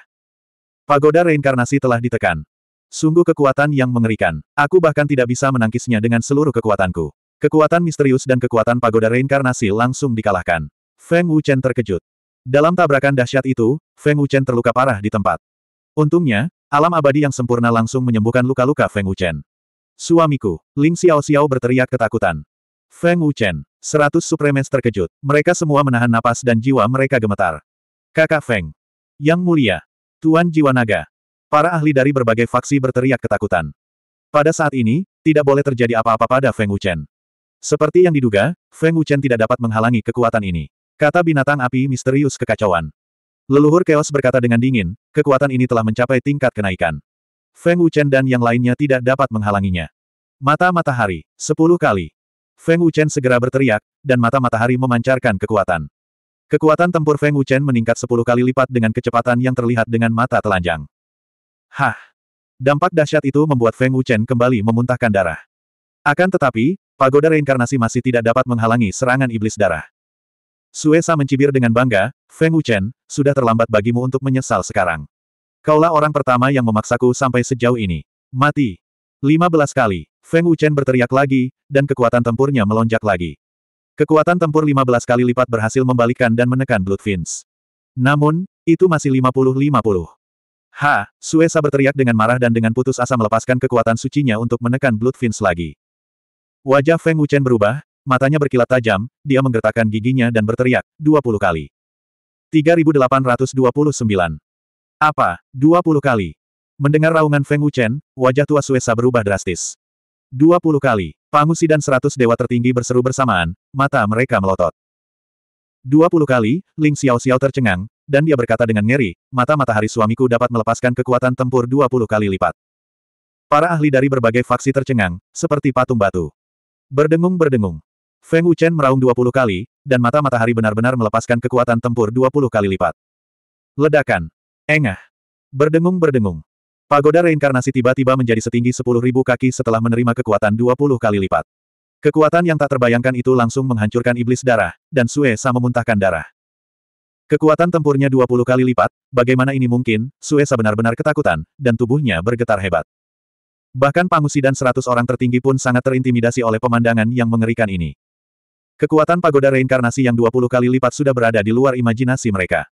Pagoda reinkarnasi telah ditekan. Sungguh kekuatan yang mengerikan. Aku bahkan tidak bisa menangkisnya dengan seluruh kekuatanku. Kekuatan misterius dan kekuatan pagoda reinkarnasi langsung dikalahkan. Feng Wuchen terkejut. Dalam tabrakan dahsyat itu, Feng Wuchen terluka parah di tempat. Untungnya, alam abadi yang sempurna langsung menyembuhkan luka-luka Feng Wuchen. Suamiku, Ling Xiao Xiao berteriak ketakutan. Feng Wuchen, seratus supremes terkejut. Mereka semua menahan napas dan jiwa mereka gemetar. Kakak Feng. Yang mulia. Tuan Jiwa Naga. Para ahli dari berbagai faksi berteriak ketakutan. Pada saat ini, tidak boleh terjadi apa-apa pada Feng Wuchen. Seperti yang diduga, Feng Wuchen tidak dapat menghalangi kekuatan ini. Kata binatang api misterius kekacauan. Leluhur Chaos berkata dengan dingin, kekuatan ini telah mencapai tingkat kenaikan. Feng Wuchen dan yang lainnya tidak dapat menghalanginya. Mata matahari, sepuluh kali. Feng Wuchen segera berteriak, dan mata matahari memancarkan kekuatan. Kekuatan tempur Feng Wuchen meningkat sepuluh kali lipat dengan kecepatan yang terlihat dengan mata telanjang. Hah! Dampak dahsyat itu membuat Feng Wuchen kembali memuntahkan darah. Akan tetapi, Pagoda reinkarnasi masih tidak dapat menghalangi serangan iblis darah. Suesa mencibir dengan bangga, Feng Wuchen, sudah terlambat bagimu untuk menyesal sekarang. Kaulah orang pertama yang memaksaku sampai sejauh ini. Mati. 15 kali, Feng Wuchen berteriak lagi, dan kekuatan tempurnya melonjak lagi. Kekuatan tempur 15 kali lipat berhasil membalikkan dan menekan Blood Fins. Namun, itu masih 50-50. Ha, Suesa berteriak dengan marah dan dengan putus asa melepaskan kekuatan sucinya untuk menekan Blood Fins lagi. Wajah Feng Wuchen berubah, matanya berkilat tajam, dia menggertakkan giginya dan berteriak, 20 kali. 3829. Apa, 20 kali? Mendengar raungan Feng Wuchen, wajah tua Suesa berubah drastis. 20 kali, Pangusi dan 100 dewa tertinggi berseru bersamaan, mata mereka melotot. 20 kali, Ling Xiao Xiao tercengang, dan dia berkata dengan ngeri, mata matahari suamiku dapat melepaskan kekuatan tempur 20 kali lipat. Para ahli dari berbagai faksi tercengang, seperti patung batu. Berdengung-berdengung. Feng Wuchen meraung 20 kali, dan mata matahari benar-benar melepaskan kekuatan tempur 20 kali lipat. Ledakan. Engah. Berdengung-berdengung. Pagoda reinkarnasi tiba-tiba menjadi setinggi 10.000 kaki setelah menerima kekuatan 20 kali lipat. Kekuatan yang tak terbayangkan itu langsung menghancurkan iblis darah, dan Sue Sa memuntahkan darah. Kekuatan tempurnya 20 kali lipat, bagaimana ini mungkin, Suesa benar-benar ketakutan, dan tubuhnya bergetar hebat. Bahkan Pangusi dan seratus orang tertinggi pun sangat terintimidasi oleh pemandangan yang mengerikan ini. Kekuatan pagoda reinkarnasi yang 20 kali lipat sudah berada di luar imajinasi mereka.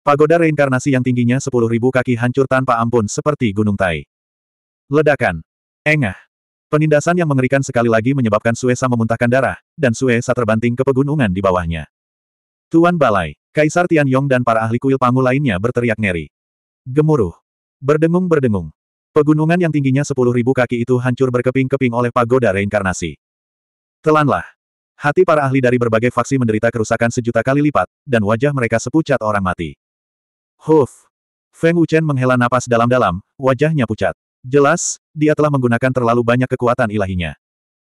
Pagoda reinkarnasi yang tingginya sepuluh ribu kaki hancur tanpa ampun seperti gunung tai. Ledakan. Engah. Penindasan yang mengerikan sekali lagi menyebabkan Suesa memuntahkan darah, dan Suesa terbanting ke pegunungan di bawahnya. Tuan Balai, Kaisar Tianyong dan para ahli kuil Pangu lainnya berteriak ngeri. Gemuruh. Berdengung-berdengung. Pegunungan yang tingginya 10.000 kaki itu hancur berkeping-keping oleh pagoda reinkarnasi. Telanlah. Hati para ahli dari berbagai faksi menderita kerusakan sejuta kali lipat, dan wajah mereka sepucat orang mati. Huf. Feng Wuchen menghela napas dalam-dalam, wajahnya pucat. Jelas, dia telah menggunakan terlalu banyak kekuatan ilahinya.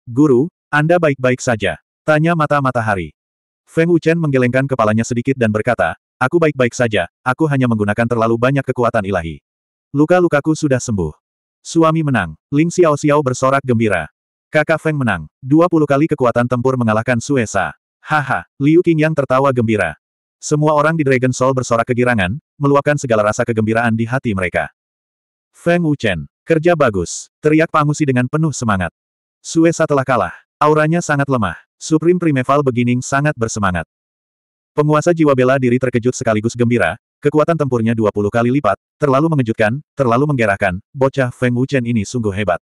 Guru, Anda baik-baik saja. Tanya mata matahari. Feng Wuchen menggelengkan kepalanya sedikit dan berkata, Aku baik-baik saja, aku hanya menggunakan terlalu banyak kekuatan ilahi. Luka-lukaku sudah sembuh. Suami menang. Ling Xiao Xiao bersorak gembira. Kakak Feng menang. 20 kali kekuatan tempur mengalahkan Suesa. Haha, Liu Qingyang tertawa gembira. Semua orang di Dragon Soul bersorak kegirangan, meluapkan segala rasa kegembiraan di hati mereka. Feng Wuchen, kerja bagus, teriak Pangusi dengan penuh semangat. Suesa telah kalah. Auranya sangat lemah. Supreme Primeval Beginning sangat bersemangat. Penguasa jiwa bela diri terkejut sekaligus gembira, Kekuatan tempurnya 20 kali lipat, terlalu mengejutkan, terlalu menggerahkan, bocah Feng Wuchen ini sungguh hebat.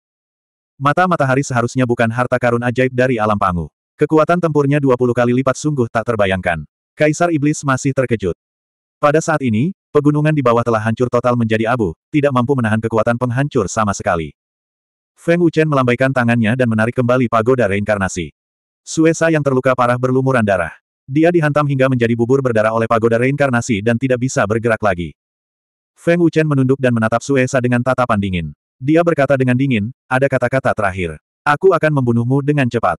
Mata matahari seharusnya bukan harta karun ajaib dari alam pangu. Kekuatan tempurnya 20 kali lipat sungguh tak terbayangkan. Kaisar Iblis masih terkejut. Pada saat ini, pegunungan di bawah telah hancur total menjadi abu, tidak mampu menahan kekuatan penghancur sama sekali. Feng Wuchen melambaikan tangannya dan menarik kembali pagoda reinkarnasi. Suesa yang terluka parah berlumuran darah. Dia dihantam hingga menjadi bubur berdarah oleh pagoda reinkarnasi dan tidak bisa bergerak lagi. Feng Wuchen menunduk dan menatap Suesa dengan tatapan dingin. Dia berkata dengan dingin, ada kata-kata terakhir. Aku akan membunuhmu dengan cepat.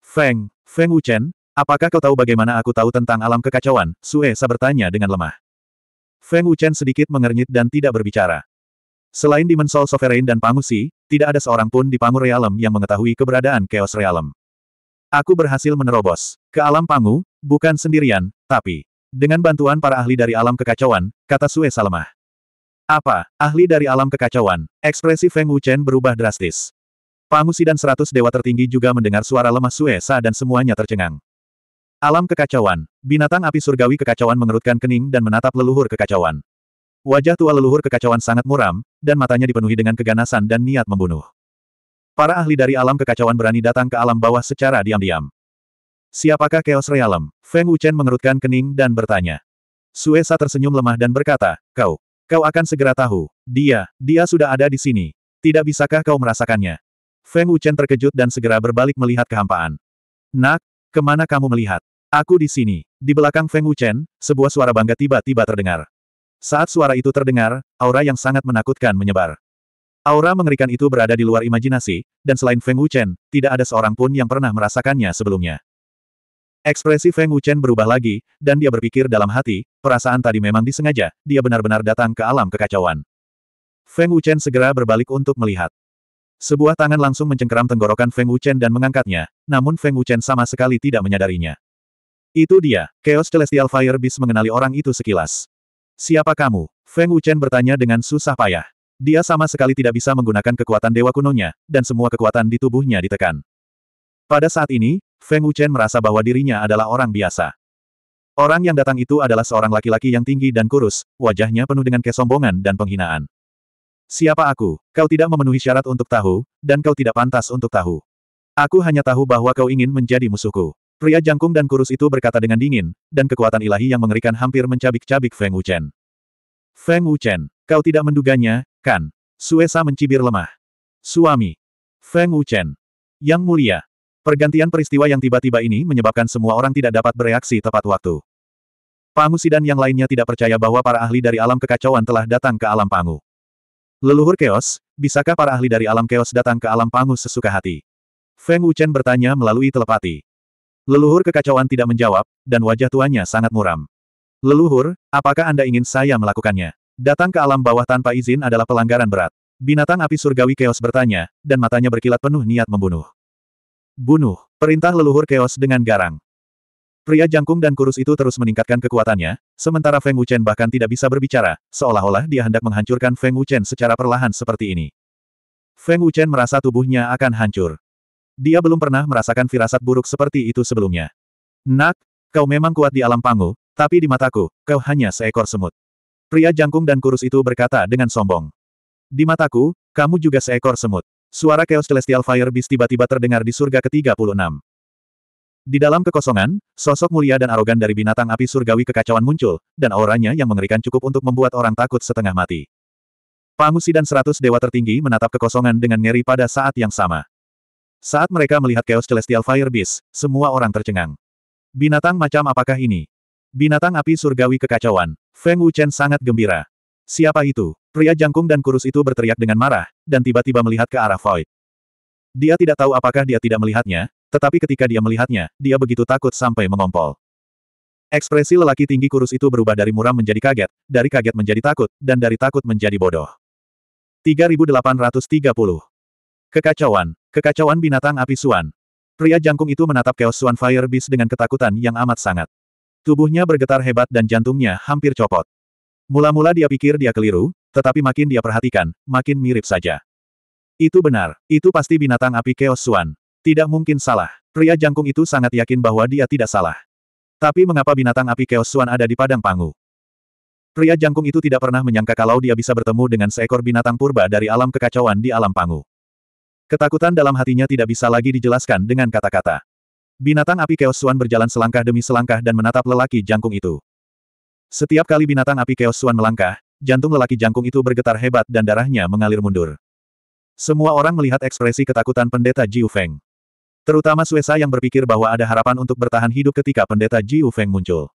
Feng, Feng Wuchen, apakah kau tahu bagaimana aku tahu tentang alam kekacauan? Suesa bertanya dengan lemah. Feng Wuchen sedikit mengernyit dan tidak berbicara. Selain Dimensol Sovereign dan Pangusi, tidak ada seorang pun di Pangu Realem yang mengetahui keberadaan Chaos Realem. Aku berhasil menerobos ke alam Pangu, Bukan sendirian, tapi dengan bantuan para ahli dari alam kekacauan, kata Sue Salemah. Apa, ahli dari alam kekacauan? Ekspresi Feng Wuchen berubah drastis. Pangusi dan seratus dewa tertinggi juga mendengar suara lemah Sue Sa dan semuanya tercengang. Alam kekacauan, binatang api surgawi kekacauan mengerutkan kening dan menatap leluhur kekacauan. Wajah tua leluhur kekacauan sangat muram, dan matanya dipenuhi dengan keganasan dan niat membunuh. Para ahli dari alam kekacauan berani datang ke alam bawah secara diam-diam. Siapakah Chaos Realm? Feng Wuchen mengerutkan kening dan bertanya. Suesa tersenyum lemah dan berkata, Kau, kau akan segera tahu. Dia, dia sudah ada di sini. Tidak bisakah kau merasakannya? Feng Wuchen terkejut dan segera berbalik melihat kehampaan. Nak, kemana kamu melihat? Aku di sini. Di belakang Feng Wuchen, sebuah suara bangga tiba-tiba terdengar. Saat suara itu terdengar, aura yang sangat menakutkan menyebar. Aura mengerikan itu berada di luar imajinasi, dan selain Feng Wuchen, tidak ada seorang pun yang pernah merasakannya sebelumnya. Ekspresi Feng Wuchen berubah lagi, dan dia berpikir dalam hati, perasaan tadi memang disengaja, dia benar-benar datang ke alam kekacauan. Feng Wuchen segera berbalik untuk melihat. Sebuah tangan langsung mencengkeram tenggorokan Feng Wuchen dan mengangkatnya, namun Feng Wuchen sama sekali tidak menyadarinya. Itu dia, Chaos Celestial Fire Beast mengenali orang itu sekilas. Siapa kamu? Feng Wuchen bertanya dengan susah payah. Dia sama sekali tidak bisa menggunakan kekuatan dewa kunonya, dan semua kekuatan di tubuhnya ditekan. Pada saat ini, Feng Wuchen merasa bahwa dirinya adalah orang biasa. Orang yang datang itu adalah seorang laki-laki yang tinggi dan kurus, wajahnya penuh dengan kesombongan dan penghinaan. Siapa aku? Kau tidak memenuhi syarat untuk tahu, dan kau tidak pantas untuk tahu. Aku hanya tahu bahwa kau ingin menjadi musuhku. Pria jangkung dan kurus itu berkata dengan dingin, dan kekuatan ilahi yang mengerikan hampir mencabik-cabik Feng Wuchen. Feng Wuchen, kau tidak menduganya, kan? Suesa mencibir lemah. Suami. Feng Wuchen. Yang mulia, Pergantian peristiwa yang tiba-tiba ini menyebabkan semua orang tidak dapat bereaksi tepat waktu. Pangu Sidan yang lainnya tidak percaya bahwa para ahli dari alam kekacauan telah datang ke alam Pangu. Leluhur keos, bisakah para ahli dari alam keos datang ke alam Pangu sesuka hati? Feng Wuchen bertanya melalui telepati. Leluhur kekacauan tidak menjawab, dan wajah tuanya sangat muram. Leluhur, apakah Anda ingin saya melakukannya? Datang ke alam bawah tanpa izin adalah pelanggaran berat. Binatang api surgawi keos bertanya, dan matanya berkilat penuh niat membunuh. Bunuh. Perintah leluhur keos dengan garang. Pria jangkung dan kurus itu terus meningkatkan kekuatannya, sementara Feng Wuchen bahkan tidak bisa berbicara, seolah-olah dia hendak menghancurkan Feng Wuchen secara perlahan seperti ini. Feng Wuchen merasa tubuhnya akan hancur. Dia belum pernah merasakan firasat buruk seperti itu sebelumnya. Nak, kau memang kuat di alam pangu, tapi di mataku, kau hanya seekor semut. Pria jangkung dan kurus itu berkata dengan sombong. Di mataku, kamu juga seekor semut. Suara Chaos Celestial Fire Beast tiba-tiba terdengar di surga ke-36. Di dalam kekosongan, sosok mulia dan arogan dari binatang api surgawi kekacauan muncul, dan auranya yang mengerikan cukup untuk membuat orang takut setengah mati. Pangusi dan seratus dewa tertinggi menatap kekosongan dengan ngeri pada saat yang sama. Saat mereka melihat Chaos Celestial Fire Beast, semua orang tercengang. Binatang macam apakah ini? Binatang api surgawi kekacauan. Feng Wuchen sangat gembira. Siapa itu? Pria jangkung dan kurus itu berteriak dengan marah, dan tiba-tiba melihat ke arah Void. Dia tidak tahu apakah dia tidak melihatnya, tetapi ketika dia melihatnya, dia begitu takut sampai mengompol. Ekspresi lelaki tinggi kurus itu berubah dari muram menjadi kaget, dari kaget menjadi takut, dan dari takut menjadi bodoh. 3830. Kekacauan. Kekacauan binatang api suan. Pria jangkung itu menatap keos Suan Fire Beast dengan ketakutan yang amat sangat. Tubuhnya bergetar hebat dan jantungnya hampir copot. Mula-mula dia pikir dia keliru, tetapi makin dia perhatikan, makin mirip saja. Itu benar, itu pasti binatang api Chaos Swan. Tidak mungkin salah. Pria jangkung itu sangat yakin bahwa dia tidak salah. Tapi mengapa binatang api Chaos Swan ada di padang pangu? Pria jangkung itu tidak pernah menyangka kalau dia bisa bertemu dengan seekor binatang purba dari alam kekacauan di alam pangu. Ketakutan dalam hatinya tidak bisa lagi dijelaskan dengan kata-kata. Binatang api Chaos Swan berjalan selangkah demi selangkah dan menatap lelaki jangkung itu. Setiap kali binatang api Chaos Swan melangkah, jantung lelaki jangkung itu bergetar hebat dan darahnya mengalir mundur. Semua orang melihat ekspresi ketakutan pendeta Jiu Feng. Terutama Suesa yang berpikir bahwa ada harapan untuk bertahan hidup ketika pendeta Jiu Feng muncul.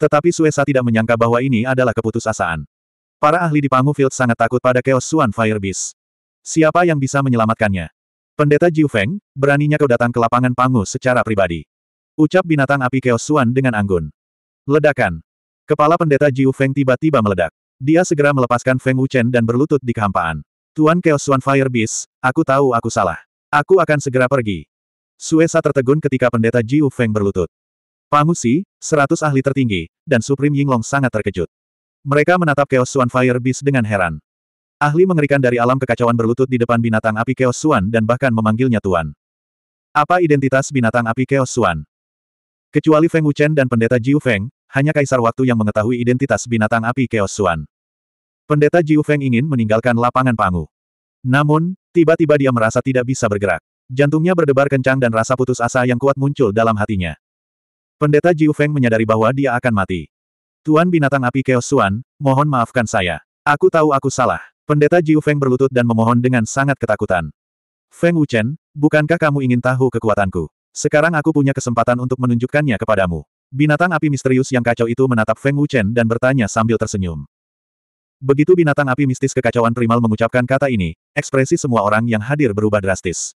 Tetapi Suesa tidak menyangka bahwa ini adalah keputusasaan. Para ahli di Pangu Field sangat takut pada Chaos Suan Fire Beast. Siapa yang bisa menyelamatkannya? Pendeta Jiu Feng, beraninya kau datang ke lapangan Pangu secara pribadi. Ucap binatang api Chaos Suan dengan anggun. Ledakan. Kepala pendeta Jiu Feng tiba-tiba meledak. Dia segera melepaskan Feng Wuchen dan berlutut di kehampaan. Tuan Chaos Swan Fire Beast, aku tahu aku salah. Aku akan segera pergi. Suesa tertegun ketika pendeta Jiu Feng berlutut. Pangusi, seratus ahli tertinggi, dan Supreme Yinglong sangat terkejut. Mereka menatap Chaos Swan Fire Beast dengan heran. Ahli mengerikan dari alam kekacauan berlutut di depan binatang api Chaos Swan dan bahkan memanggilnya Tuan. Apa identitas binatang api Chaos Swan? Kecuali Feng Wuchen dan pendeta Jiu Feng, hanya kaisar waktu yang mengetahui identitas binatang api Chaos Suan. Pendeta Jiu Feng ingin meninggalkan lapangan Pangu. Namun, tiba-tiba dia merasa tidak bisa bergerak. Jantungnya berdebar kencang dan rasa putus asa yang kuat muncul dalam hatinya. Pendeta Jiu Feng menyadari bahwa dia akan mati. Tuan binatang api Chaos Suan, mohon maafkan saya. Aku tahu aku salah. Pendeta Jiu Feng berlutut dan memohon dengan sangat ketakutan. Feng Wuchen, bukankah kamu ingin tahu kekuatanku? Sekarang aku punya kesempatan untuk menunjukkannya kepadamu. Binatang api misterius yang kacau itu menatap Feng Wuchen dan bertanya sambil tersenyum. Begitu binatang api mistis kekacauan primal mengucapkan kata ini, ekspresi semua orang yang hadir berubah drastis.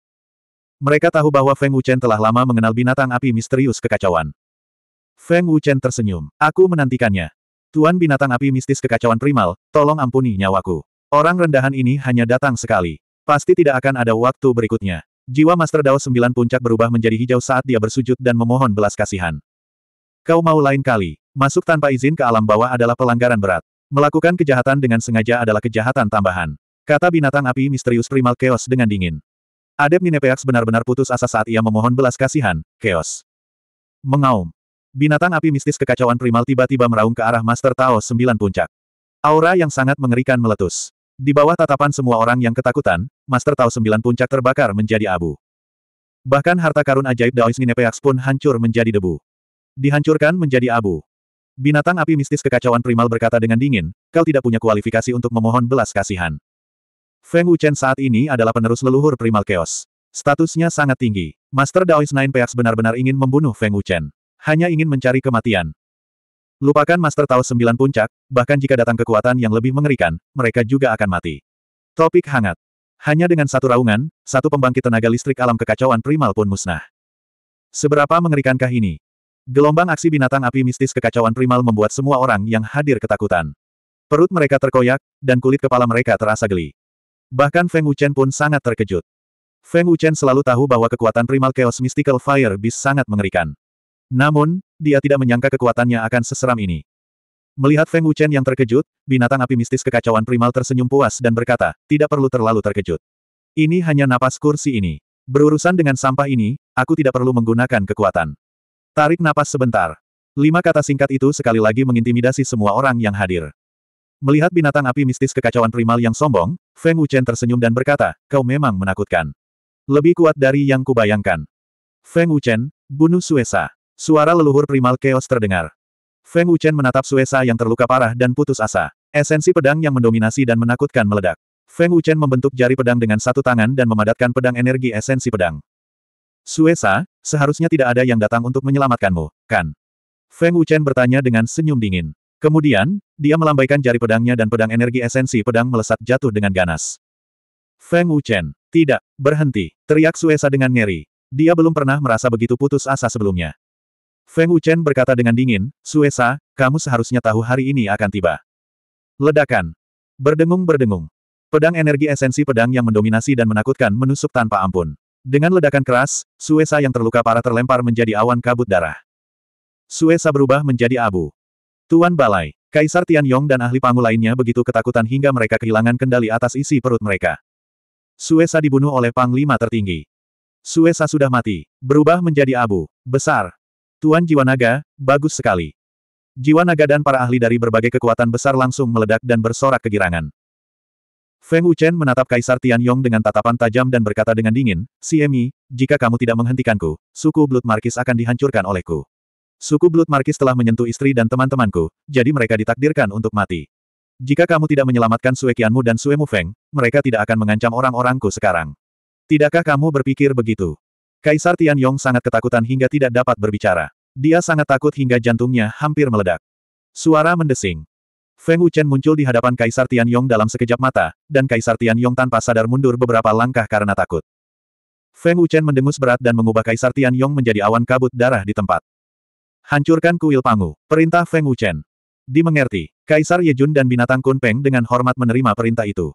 Mereka tahu bahwa Feng Wuchen telah lama mengenal binatang api misterius kekacauan. Feng Wuchen tersenyum. Aku menantikannya. Tuan binatang api mistis kekacauan primal, tolong ampuni nyawaku. Orang rendahan ini hanya datang sekali. Pasti tidak akan ada waktu berikutnya. Jiwa Master Dao sembilan puncak berubah menjadi hijau saat dia bersujud dan memohon belas kasihan. Kau mau lain kali. Masuk tanpa izin ke alam bawah adalah pelanggaran berat. Melakukan kejahatan dengan sengaja adalah kejahatan tambahan. Kata binatang api misterius primal Chaos dengan dingin. Adep Ninepeax benar-benar putus asa saat ia memohon belas kasihan, Chaos. Mengaum. Binatang api mistis kekacauan primal tiba-tiba meraung ke arah Master Tao Sembilan Puncak. Aura yang sangat mengerikan meletus. Di bawah tatapan semua orang yang ketakutan, Master Tao Sembilan Puncak terbakar menjadi abu. Bahkan harta karun ajaib Daois Ninepeax pun hancur menjadi debu. Dihancurkan menjadi abu. Binatang api mistis kekacauan primal berkata dengan dingin, kau tidak punya kualifikasi untuk memohon belas kasihan. Feng Wuchen saat ini adalah penerus leluhur primal chaos. Statusnya sangat tinggi. Master Daois Nine Peaks benar-benar ingin membunuh Feng Wuchen. Hanya ingin mencari kematian. Lupakan Master Tao Sembilan Puncak, bahkan jika datang kekuatan yang lebih mengerikan, mereka juga akan mati. Topik hangat. Hanya dengan satu raungan, satu pembangkit tenaga listrik alam kekacauan primal pun musnah. Seberapa mengerikankah ini? Gelombang aksi binatang api mistis kekacauan primal membuat semua orang yang hadir ketakutan. Perut mereka terkoyak, dan kulit kepala mereka terasa geli. Bahkan Feng Wuchen pun sangat terkejut. Feng Wuchen selalu tahu bahwa kekuatan primal Chaos Mystical Fire Beast sangat mengerikan. Namun, dia tidak menyangka kekuatannya akan seseram ini. Melihat Feng Wuchen yang terkejut, binatang api mistis kekacauan primal tersenyum puas dan berkata, tidak perlu terlalu terkejut. Ini hanya napas kursi ini. Berurusan dengan sampah ini, aku tidak perlu menggunakan kekuatan. Tarik napas sebentar. Lima kata singkat itu sekali lagi mengintimidasi semua orang yang hadir. Melihat binatang api mistis kekacauan primal yang sombong, Feng Wuchen tersenyum dan berkata, kau memang menakutkan. Lebih kuat dari yang kubayangkan. Feng Wuchen, bunuh Suesa. Suara leluhur primal keos terdengar. Feng Wuchen menatap Suesa yang terluka parah dan putus asa. Esensi pedang yang mendominasi dan menakutkan meledak. Feng Wuchen membentuk jari pedang dengan satu tangan dan memadatkan pedang energi esensi pedang. Suesa, seharusnya tidak ada yang datang untuk menyelamatkanmu, kan? Feng Wuchen bertanya dengan senyum dingin. Kemudian, dia melambaikan jari pedangnya dan pedang energi esensi pedang melesat jatuh dengan ganas. Feng Wuchen, tidak, berhenti, teriak Suesa dengan ngeri. Dia belum pernah merasa begitu putus asa sebelumnya. Feng Wuchen berkata dengan dingin, Suesa, kamu seharusnya tahu hari ini akan tiba. Ledakan. Berdengung-berdengung. Pedang energi esensi pedang yang mendominasi dan menakutkan menusuk tanpa ampun. Dengan ledakan keras, Suesa yang terluka parah terlempar menjadi awan kabut darah. Suesa berubah menjadi abu. Tuan Balai, Kaisar Tianyong dan ahli pangu lainnya begitu ketakutan hingga mereka kehilangan kendali atas isi perut mereka. Suesa dibunuh oleh Panglima tertinggi. Suesa sudah mati, berubah menjadi abu, besar. Tuan Jiwa Naga, bagus sekali. Jiwa naga dan para ahli dari berbagai kekuatan besar langsung meledak dan bersorak kegirangan. Feng Wuchen menatap Kaisar Tian Yong dengan tatapan tajam dan berkata dengan dingin, Siemi, jika kamu tidak menghentikanku, suku Blood Markis akan dihancurkan olehku. Suku Blood Markis telah menyentuh istri dan teman-temanku, jadi mereka ditakdirkan untuk mati. Jika kamu tidak menyelamatkan Sue dan Sue Feng, mereka tidak akan mengancam orang-orangku sekarang. Tidakkah kamu berpikir begitu? Kaisar Tian Yong sangat ketakutan hingga tidak dapat berbicara. Dia sangat takut hingga jantungnya hampir meledak. Suara mendesing. Feng Wuchen muncul di hadapan Kaisar Tianyong dalam sekejap mata, dan Kaisar Tianyong tanpa sadar mundur beberapa langkah karena takut. Feng Wuchen mendengus berat dan mengubah Kaisar Tianyong menjadi awan kabut darah di tempat. Hancurkan kuil Pangu, perintah Feng Wuchen. Dimengerti, Kaisar Yejun dan binatang Kunpeng dengan hormat menerima perintah itu.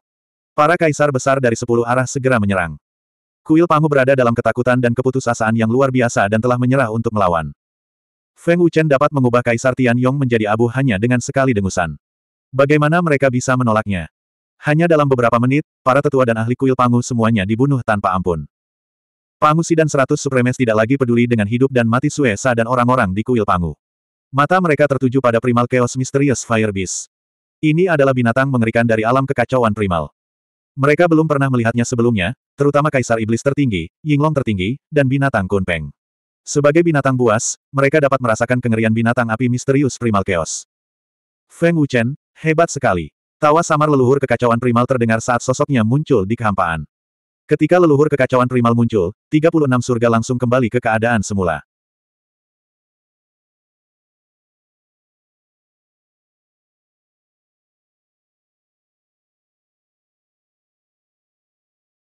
Para kaisar besar dari sepuluh arah segera menyerang. Kuil Pangu berada dalam ketakutan dan keputusasaan yang luar biasa dan telah menyerah untuk melawan. Feng Wuchen dapat mengubah Kaisar Tianyong menjadi abu hanya dengan sekali dengusan. Bagaimana mereka bisa menolaknya? Hanya dalam beberapa menit, para tetua dan ahli kuil Pangu semuanya dibunuh tanpa ampun. Pangu Si dan seratus supremes tidak lagi peduli dengan hidup dan mati Suesa dan orang-orang di kuil Pangu. Mata mereka tertuju pada primal chaos misterius Fire Beast. Ini adalah binatang mengerikan dari alam kekacauan primal. Mereka belum pernah melihatnya sebelumnya, terutama Kaisar Iblis tertinggi, Yinglong tertinggi, dan binatang Kunpeng. Sebagai binatang buas, mereka dapat merasakan kengerian binatang api misterius primal chaos. Feng Wuchen, Hebat sekali. Tawa samar leluhur kekacauan primal terdengar saat sosoknya muncul di kehampaan. Ketika leluhur kekacauan primal muncul, 36 surga langsung kembali ke keadaan semula.